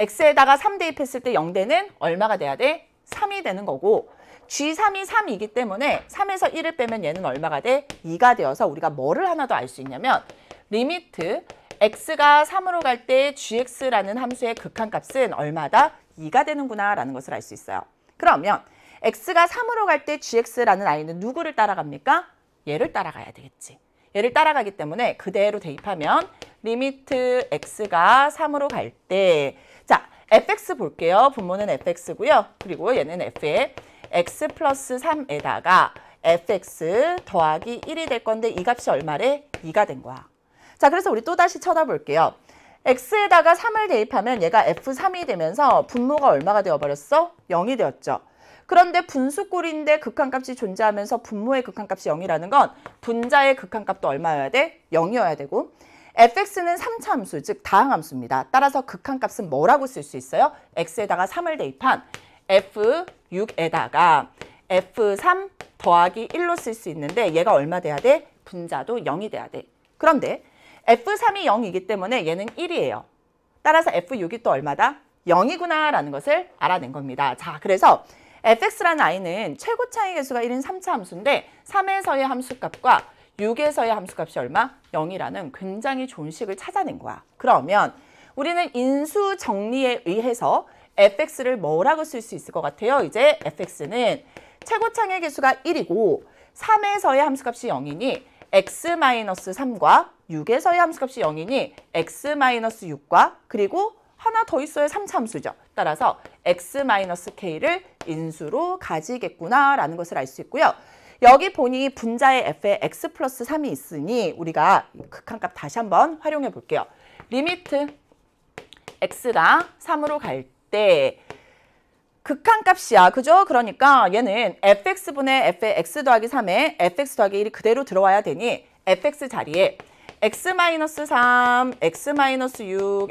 x에다가 3 대입했을 때0대는 얼마가 돼야 돼? 3이 되는 거고 G3이 3이기 때문에 3에서 1을 빼면 얘는 얼마가 돼? 2가 되어서 우리가 뭐를 하나 더 알 수 있냐면 리미트 x가 3으로 갈 때 gx라는 함수의 극한값은 얼마다? 2가 되는구나 라는 것을 알 수 있어요. 그러면 x가 3으로 갈 때 gx라는 아이는 누구를 따라갑니까? 얘를 따라가야 되겠지. 얘를 따라가기 때문에 그대로 대입하면 리미트 x가 3으로 갈 때 자, fx 볼게요. 분모는 fx고요. 그리고 얘는 f에 x 플러스 3에다가 fx 더하기 1이 될 건데 이 값이 얼마래? 2가 된 거야. 자, 그래서 우리 또다시 쳐다볼게요. x에다가 3을 대입하면 얘가 f3이 되면서 분모가 얼마가 되어버렸어? 0이 되었죠. 그런데 분수꼴인데 극한값이 존재하면서 분모의 극한값이 0이라는 건 분자의 극한값도 얼마여야 돼? 0이어야 되고 fx는 3차 함수, 즉 다항함수입니다. 따라서 극한값은 뭐라고 쓸 수 있어요? x에다가 3을 대입한 f6에다가 f3 더하기 1로 쓸 수 있는데 얘가 얼마 돼야 돼? 분자도 0이 돼야 돼. 그런데 F3이 0이기 때문에 얘는 1이에요. 따라서 F6이 또 얼마다? 0이구나라는 것을 알아낸 겁니다. 자, 그래서 fx라는 아이는 최고 차의 개수가 1인 3차 함수인데 3에서의 함수값과 6에서의 함수값이 얼마? 0이라는 굉장히 좋은 식을 찾아낸 거야. 그러면 우리는 인수 정리에 의해서 fx를 뭐라고 쓸 수 있을 것 같아요? 이제 fx는 최고창의 개수가 1이고 3에서의 함수값이 0이니 x-3과 6에서의 함수값이 0이니 x-6과 그리고 하나 더 있어야 3차 함수죠. 따라서 x-k를 인수로 가지겠구나라는 것을 알 수 있고요. 여기 보니 분자의 f에 x 플러스 3이 있으니 우리가 극한값 다시 한번 활용해 볼게요. 리미트 x가 3으로 갈 때 극한값이야. 그죠? 그러니까 얘는 fx분의 f의 x 더하기 3에 fx 더하기 1이 그대로 들어와야 되니 fx 자리에 x-3, x-6,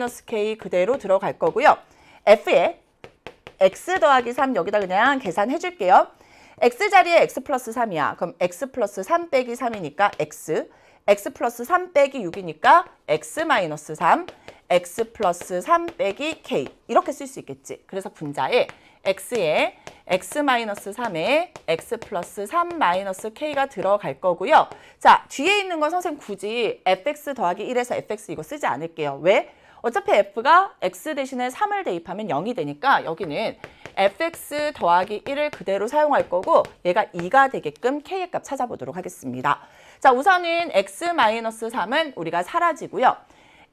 x-k 그대로 들어갈 거고요. F에 x 더하기 3 여기다 그냥 계산해 줄게요. x 자리에 x 플러스 3이야. 그럼 x 플러스 3 빼기 3이니까 x. x 플러스 3 빼기 6이니까 x 마이너스 3. x 플러스 3 빼기 k. 이렇게 쓸 수 있겠지. 그래서 분자에 x에 x 마이너스 3에 x 플러스 3 마이너스 k가 들어갈 거고요. 자, 뒤에 있는 건 선생님 굳이 fx 더하기 1에서 fx 이거 쓰지 않을게요. 왜? 어차피 f가 x 대신에 3을 대입하면 0이 되니까 여기는 fx 더하기 1을 그대로 사용할 거고 얘가 2가 되게끔 k의 값 찾아보도록 하겠습니다. 자 우선은 x-3은 우리가 사라지고요.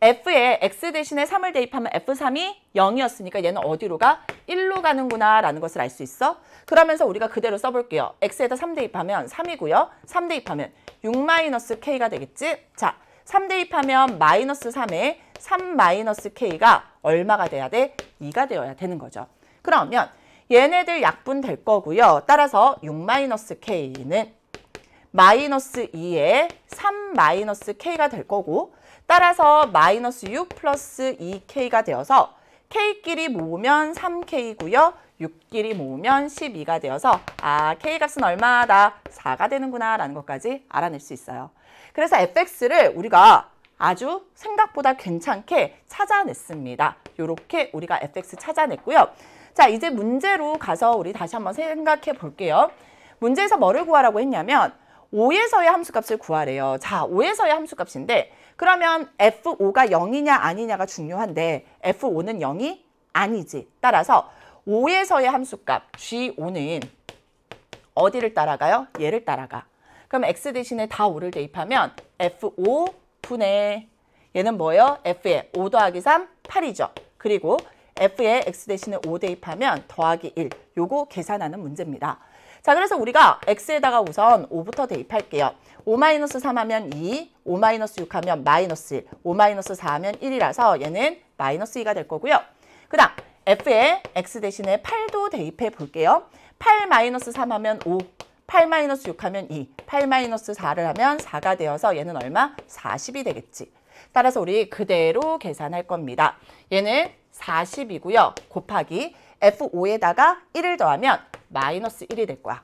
f에 x 대신에 3을 대입하면 f3이 0이었으니까 얘는 어디로 가? 1로 가는구나 라는 것을 알 수 있어. 그러면서 우리가 그대로 써볼게요. x에다 3 대입하면 3이고요. 3 대입하면 6-k가 되겠지? 자, 3 대입하면 마이너스 3에 3-K가 얼마가 돼야 돼? 2가 되어야 되는 거죠. 그러면 얘네들 약분 될 거고요. 따라서 6-K는 마이너스 2에 3-K가 될 거고 따라서 마이너스 6 플러스 2K가 되어서 K끼리 모으면 3K고요. 이 6끼리 모으면 12가 되어서 아 K값은 얼마다 4가 되는구나 라는 것까지 알아낼 수 있어요. 그래서 fx를 우리가 아주 생각보다 괜찮게 찾아냈습니다. 이렇게 우리가 fx 찾아냈고요. 자 이제 문제로 가서 우리 다시 한번 생각해 볼게요. 문제에서 뭐를 구하라고 했냐면 5에서의 함수값을 구하래요. 자 5에서의 함수값인데 그러면 f5가 0이냐 아니냐가 중요한데 f5는 0이 아니지. 따라서 5에서의 함수값 g5는 어디를 따라가요? 얘를 따라가. 그럼 x 대신에 다 5를 대입하면 f5 F네. 얘는 뭐예요? F에 5 더하기 3, 8이죠. 그리고 F에 X 대신에 5 대입하면 더하기 1. 요거 계산하는 문제입니다. 자, 그래서 우리가 X에다가 우선 5부터 대입할게요. 5-3 하면 2, 5-6 하면 마이너스 1, 5-4 하면 1이라서 얘는 마이너스 2가 될 거고요. 그 다음 F에 X 대신에 8도 대입해 볼게요. 8-3 하면 5, 8-6 하면 2, 8-4를 하면 4가 되어서 얘는 얼마? 40이 되겠지. 따라서 우리 그대로 계산할 겁니다. 얘는 40이고요. 곱하기 F5에다가 1을 더하면 마이너스 1이 될 거야.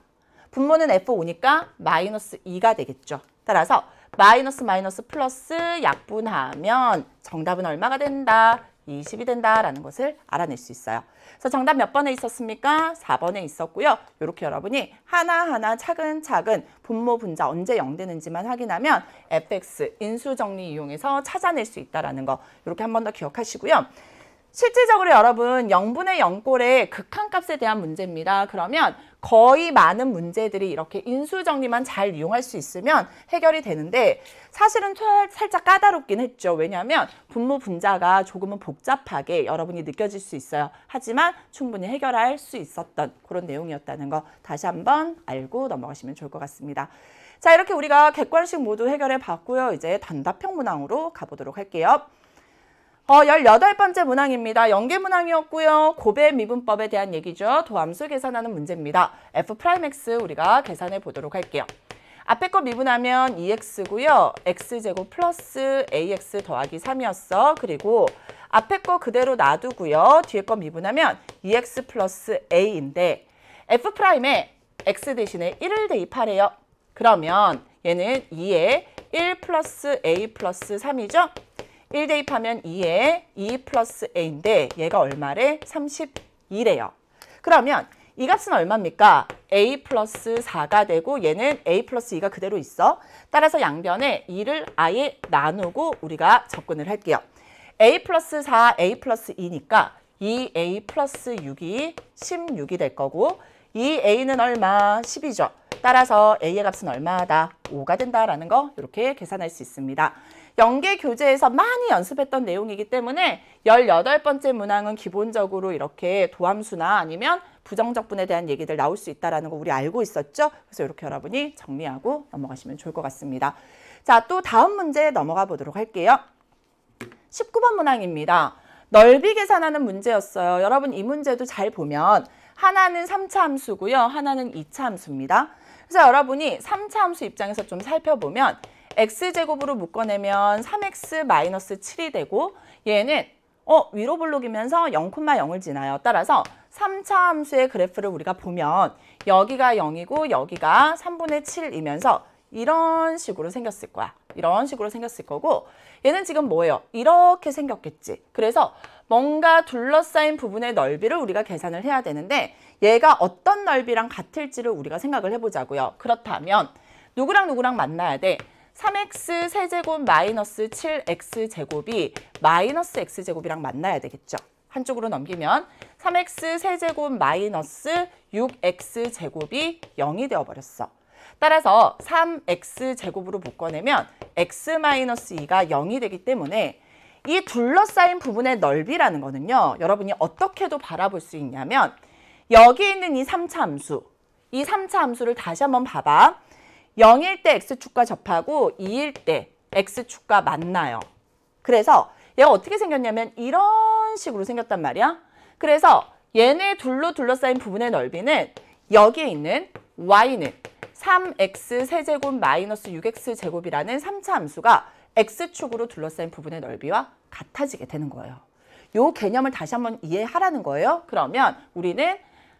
분모는 F5니까 마이너스 2가 되겠죠. 따라서 마이너스 마이너스 플러스 약분하면 정답은 얼마가 된다? 20이 된다라는 것을 알아낼 수 있어요. 그래서 정답 몇 번에 있었습니까? 4번에 있었고요. 이렇게 여러분이 하나하나 차근차근 분모 분자 언제 0되는지만 확인하면 fx 인수정리 이용해서 찾아낼 수 있다는 라거 이렇게 한 번 더 기억하시고요. 실질적으로 여러분 0분의 0골의 극한값에 대한 문제입니다. 그러면 거의 많은 문제들이 이렇게 인수정리만 잘 이용할 수 있으면 해결이 되는데 사실은 살짝 까다롭긴 했죠. 왜냐하면 분모 분자가 조금은 복잡하게 여러분이 느껴질 수 있어요. 하지만 충분히 해결할 수 있었던 그런 내용이었다는 거 다시 한번 알고 넘어가시면 좋을 것 같습니다. 자 이렇게 우리가 객관식 모두 해결해 봤고요. 이제 단답형 문항으로 가보도록 할게요. 어, 18번째 문항입니다. 연계 문항이었고요. 고배 미분법에 대한 얘기죠. 도함수 계산하는 문제입니다. F'X 우리가 계산해 보도록 할게요. 앞에 거 미분하면 2x고요. x제곱 플러스 ax 더하기 3이었어. 그리고 앞에 거 그대로 놔두고요. 뒤에 거 미분하면 2x 플러스 a인데 f'에 x 대신에 1을 대입하래요. 그러면 얘는 2에 1 플러스 a 플러스 3이죠. 1 대입하면 2에 2 플러스 a인데 얘가 얼마래? 32래요. 그러면 이 값은 얼마입니까? a 플러스 4가 되고 얘는 a 플러스 2가 그대로 있어. 따라서 양변에 2를 아예 나누고 우리가 접근을 할게요. a 플러스 4, a 플러스 2니까 2a 플러스 6이 16이 될 거고 2a는 얼마? 10이죠. 따라서 a의 값은 얼마다? 5가 된다라는 거 이렇게 계산할 수 있습니다. 연계 교재에서 많이 연습했던 내용이기 때문에 열여덟 번째 문항은 기본적으로 이렇게 도함수나 아니면 부정적분에 대한 얘기들 나올 수 있다는 거 우리 알고 있었죠? 그래서 이렇게 여러분이 정리하고 넘어가시면 좋을 것 같습니다. 자, 또 다음 문제 넘어가 보도록 할게요. 십구 번 문항입니다. 넓이 계산하는 문제였어요. 여러분 이 문제도 잘 보면 하나는 삼차 함수고요. 하나는 이차 함수입니다. 그래서 여러분이 삼차 함수 입장에서 좀 살펴보면 x제곱으로 묶어내면 3x-7이 되고 얘는 어 위로 블록이면서 0,0을 지나요. 따라서 3차 함수의 그래프를 우리가 보면 여기가 0이고 여기가 3분의 7이면서 이런 식으로 생겼을 거야. 이런 식으로 생겼을 거고 얘는 지금 뭐예요? 이렇게 생겼겠지. 그래서 뭔가 둘러싸인 부분의 넓이를 우리가 계산을 해야 되는데 얘가 어떤 넓이랑 같을지를 우리가 생각을 해보자고요. 그렇다면 누구랑 누구랑 만나야 돼? 3x 세제곱 마이너스 7x 제곱이 마이너스 x 제곱이랑 만나야 되겠죠. 한쪽으로 넘기면 3x 세제곱 마이너스 6x 제곱이 0이 되어버렸어. 따라서 3x 제곱으로 묶어내면 x 마이너스 2가 0이 되기 때문에 이 둘러싸인 부분의 넓이라는 거는요. 여러분이 어떻게도 바라볼 수 있냐면 여기 있는 이 3차 함수, 이 3차 함수를 다시 한번 봐봐. 0일 때 x축과 접하고 2일 때 x축과 만나요. 그래서 얘가 어떻게 생겼냐면 이런 식으로 생겼단 말이야. 그래서 얘네 둘로 둘러싸인 부분의 넓이는 여기에 있는 y는 3x 세제곱 마이너스 6x 제곱이라는 3차 함수가 x축으로 둘러싸인 부분의 넓이와 같아지게 되는 거예요. 요 개념을 다시 한번 이해하라는 거예요. 그러면 우리는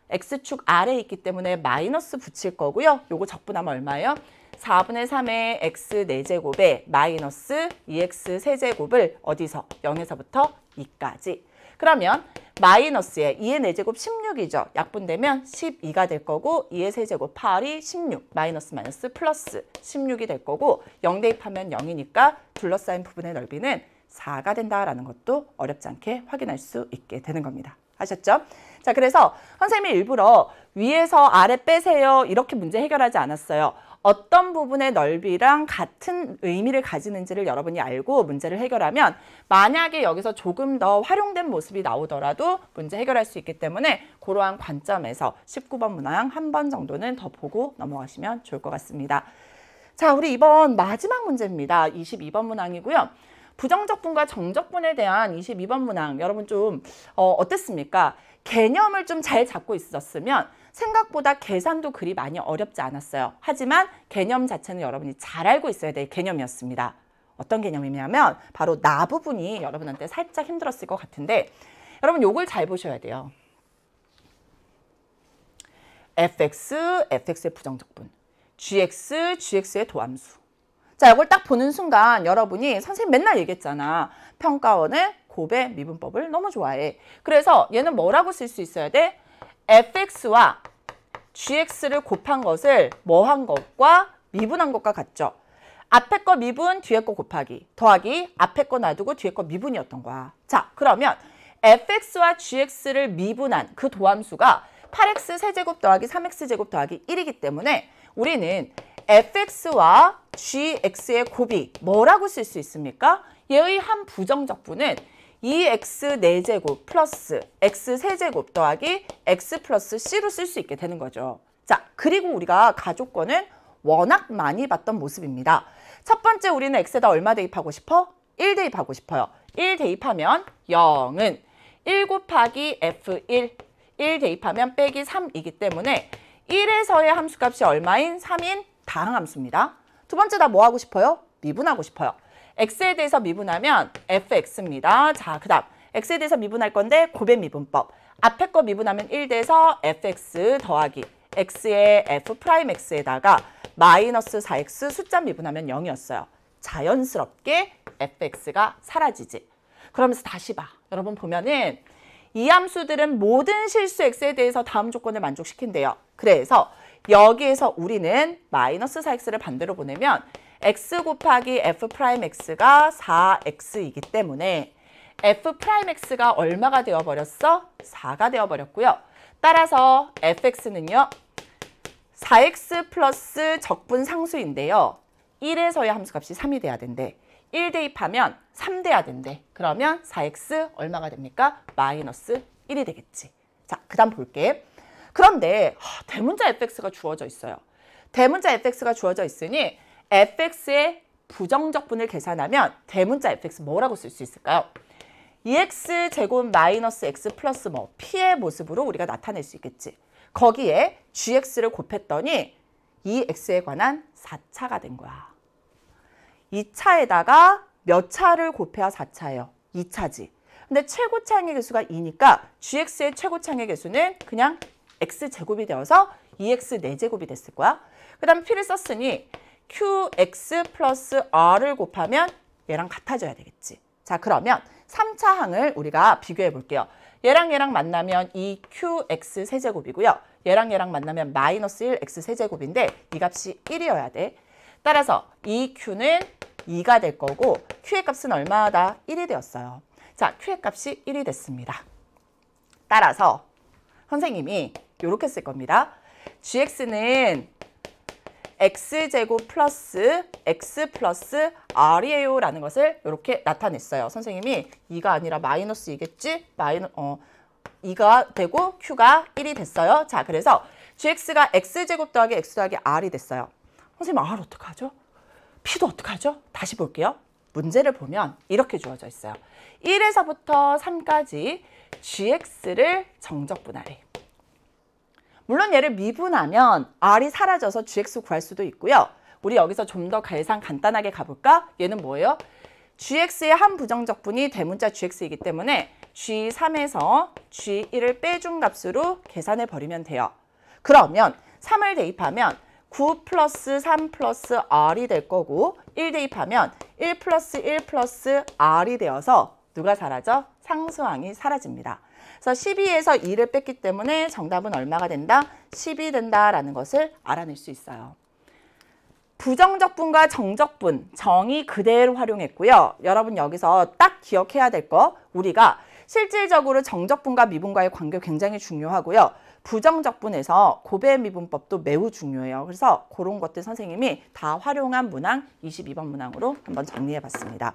x축 아래에 있기 때문에 마이너스 붙일 거고요. 요거 적분하면 얼마예요? 4분의 3의 x 4제곱에 마이너스 2x 세제곱을 어디서? 0에서부터 2까지. 그러면 마이너스에 2의 4제곱 16이죠. 약분되면 12가 될 거고 2의 세제곱 8이 16, 마이너스 마이너스 플러스 16이 될 거고 0 대입하면 0이니까 둘러싸인 부분의 넓이는 4가 된다라는 것도 어렵지 않게 확인할 수 있게 되는 겁니다. 아셨죠? 자, 그래서 선생님이 일부러 위에서 아래 빼세요 이렇게 문제 해결하지 않았어요. 어떤 부분의 넓이랑 같은 의미를 가지는지를 여러분이 알고 문제를 해결하면 만약에 여기서 조금 더 활용된 모습이 나오더라도 문제 해결할 수 있기 때문에 그러한 관점에서 19번 문항 한 번 정도는 더 보고 넘어가시면 좋을 것 같습니다. 자, 우리 이번 마지막 문제입니다. 22번 문항이고요. 부정적분과 정적분에 대한 22번 문항 여러분 좀 어, 어땠습니까? 개념을 좀 잘 잡고 있었으면 생각보다 계산도 그리 많이 어렵지 않았어요. 하지만 개념 자체는 여러분이 잘 알고 있어야 될 개념이었습니다. 어떤 개념이냐면 바로 나 부분이 여러분한테 살짝 힘들었을 것 같은데 여러분 요걸 잘 보셔야 돼요. fx, fx의 부정적분, gx, gx의 도함수. 자, 이걸 딱 보는 순간 여러분이 선생님 맨날 얘기했잖아. 평가원의 고배 미분법을 너무 좋아해. 그래서 얘는 뭐라고 쓸 수 있어야 돼? fx와 gx를 곱한 것을 뭐 한 것과 미분한 것과 같죠. 앞에 거 미분, 뒤에 거 곱하기, 더하기, 앞에 거 놔두고 뒤에 거 미분이었던 거야. 자, 그러면 fx와 gx를 미분한 그 도함수가 8x 세제곱 더하기 3x 제곱 더하기 1이기 때문에 우리는 fx와 gx의 곱이 뭐라고 쓸 수 있습니까? 얘의 한 부정적분은 2x 4제곱 플러스 x 3제곱 더하기 x 플러스 c로 쓸 수 있게 되는 거죠. 자, 그리고 우리가 가족권은 워낙 많이 봤던 모습입니다. 첫 번째 우리는 x에다 얼마 대입하고 싶어? 1 대입하고 싶어요. 1 대입하면 0은 1 곱하기 f1 1 대입하면 빼기 3이기 때문에 1에서의 함수값이 얼마인? 3인 다항 함수입니다. 두 번째 다 뭐 하고 싶어요? 미분하고 싶어요. x에 대해서 미분하면 fx입니다. 자, 그 다음 x에 대해서 미분할 건데 고배 미분법. 앞에 거 미분하면 1대에서 fx 더하기 x의 f'x에다가 마이너스 4x 숫자 미분하면 0이었어요. 자연스럽게 fx가 사라지지. 그러면서 다시 봐. 여러분 보면은 이 함수들은 모든 실수 x에 대해서 다음 조건을 만족시킨대요. 그래서 여기에서 우리는 마이너스 4x를 반대로 보내면 x 곱하기 f 프라임 x가 4x이기 때문에 f 프라임 x가 얼마가 되어버렸어? 4가 되어버렸고요. 따라서 fx는요. 4x 플러스 적분 상수인데요. 1에서의 함수값이 3이 돼야 된대. 1 대입하면 3 돼야 된대. 그러면 4x 얼마가 됩니까? 마이너스 1이 되겠지. 자, 그 다음 볼게. 그런데 대문자 fx가 주어져 있어요. 대문자 fx가 주어져 있으니 fx의 부정적분을 계산하면 대문자 fx 뭐라고 쓸 수 있을까요? e x 제곱 마이너스 x 플러스 뭐 p의 모습으로 우리가 나타낼 수 있겠지. 거기에 gx를 곱했더니 이 e x에 관한 4차가 된 거야. 2차에다가 몇 차를 곱해야 4차예요? 2차지. 근데 최고 창의 개수가 2니까 gx의 최고 창의 개수는 그냥 x제곱이 되어서 2x e 4제곱이 됐을 거야. 그 다음 에 q를 썼으니 qx 플러스 r을 곱하면 얘랑 같아져야 되겠지. 자 그러면 3차 항을 우리가 비교해 볼게요. 얘랑 얘랑 만나면 2qx 세제곱이고요. 얘랑 얘랑 만나면 마이너스 1x 세제곱인데 이 값이 1이어야 돼. 따라서 2q는 2가 될 거고 q의 값은 얼마다? 1이 되었어요. 자, q의 값이 1이 됐습니다. 따라서 선생님이 이렇게 쓸 겁니다. gx는 x제곱 플러스 x 플러스 r이에요 라는 것을 이렇게 나타냈어요. 선생님이 2가 아니라 마이너스 이겠지 마이너, 어, 2가 되고 q가 1이 됐어요. 자 그래서 gx가 x제곱 더하기 x 더하기 r이 됐어요. 선생님 r 어떡하죠? p도 어떡하죠? 다시 볼게요. 문제를 보면 이렇게 주어져 있어요. 1에서부터 3까지 gx를 정적 분할해. 물론 얘를 미분하면 R이 사라져서 GX 구할 수도 있고요. 우리 여기서 좀더 계산 간단하게 가볼까? 얘는 뭐예요? GX의 한 부정적분이 대문자 GX이기 때문에 G3에서 G1을 빼준 값으로 계산해 버리면 돼요. 그러면 3을 대입하면 9 플러스 3 플러스 R이 될 거고 1 대입하면 1 플러스 1 플러스 R이 되어서 누가 사라져? 상수항이 사라집니다. 그래서 12에서 2를 뺐기 때문에 정답은 얼마가 된다? 10이 된다라는 것을 알아낼 수 있어요. 부정적분과 정적분, 정이 그대로 활용했고요. 여러분 여기서 딱 기억해야 될 거 우리가 실질적으로 정적분과 미분과의 관계 굉장히 중요하고요. 부정적분에서 고배 미분법도 매우 중요해요. 그래서 그런 것들 선생님이 다 활용한 문항 22번 문항으로 한번 정리해 봤습니다.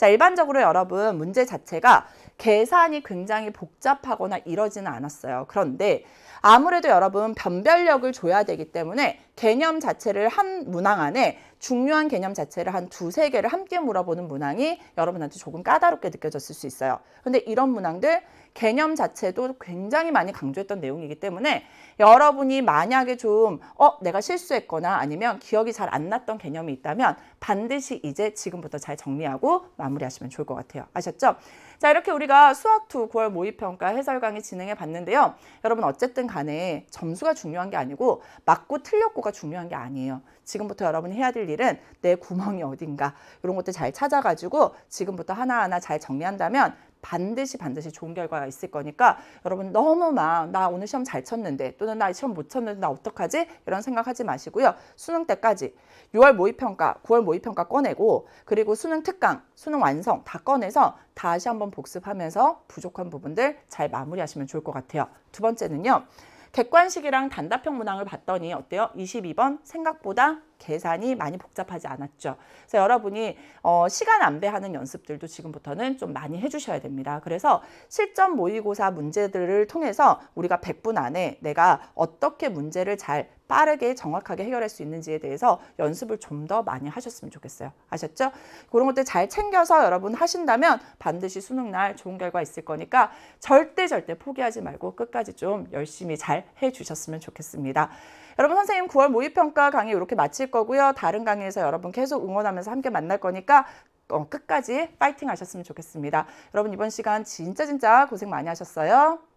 자, 일반적으로 여러분 문제 자체가 계산이 굉장히 복잡하거나 이러지는 않았어요. 그런데 아무래도 여러분 변별력을 줘야 되기 때문에 개념 자체를 한 문항 안에 중요한 개념 자체를 한 두세 개를 함께 물어보는 문항이 여러분한테 조금 까다롭게 느껴졌을 수 있어요. 근데 이런 문항들 개념 자체도 굉장히 많이 강조했던 내용이기 때문에 여러분이 만약에 좀 어, 내가 실수했거나 아니면 기억이 잘 안 났던 개념이 있다면 반드시 이제 지금부터 잘 정리하고 마무리하시면 좋을 것 같아요. 아셨죠? 자, 이렇게 우리가 수학 2 9월 모의평가 해설 강의 진행해 봤는데요. 여러분 어쨌든 간에 점수가 중요한 게 아니고 맞고 틀렸고가 중요한 게 아니에요. 지금부터 여러분이 해야 될 일은 내 구멍이 어딘가 이런 것들 잘 찾아가지고 지금부터 하나하나 잘 정리한다면 반드시 반드시 좋은 결과가 있을 거니까 여러분 너무 막 나 오늘 시험 잘 쳤는데 또는 나 시험 못 쳤는데 나 어떡하지? 이런 생각하지 마시고요. 수능 때까지 6월 모의평가, 9월 모의평가 꺼내고 그리고 수능 특강, 수능 완성 다 꺼내서 다시 한번 복습하면서 부족한 부분들 잘 마무리하시면 좋을 것 같아요. 두 번째는요. 객관식이랑 단답형 문항을 봤더니 어때요? 22번 생각보다 계산이 많이 복잡하지 않았죠. 그래서 여러분이 어, 시간 안배하는 연습들도 지금부터는 좀 많이 해주셔야 됩니다. 그래서 실전 모의고사 문제들을 통해서 우리가 100분 안에 내가 어떻게 문제를 잘 빠르게 정확하게 해결할 수 있는지에 대해서 연습을 좀 더 많이 하셨으면 좋겠어요. 아셨죠? 그런 것들 잘 챙겨서 여러분 하신다면 반드시 수능날 좋은 결과 있을 거니까 절대 절대 포기하지 말고 끝까지 좀 열심히 잘 해주셨으면 좋겠습니다. 여러분 선생님 9월 모의평가 강의 이렇게 마칠 거고요. 다른 강의에서 여러분 계속 응원하면서 함께 만날 거니까 어, 끝까지 파이팅 하셨으면 좋겠습니다. 여러분 이번 시간 진짜 진짜 고생 많이 하셨어요.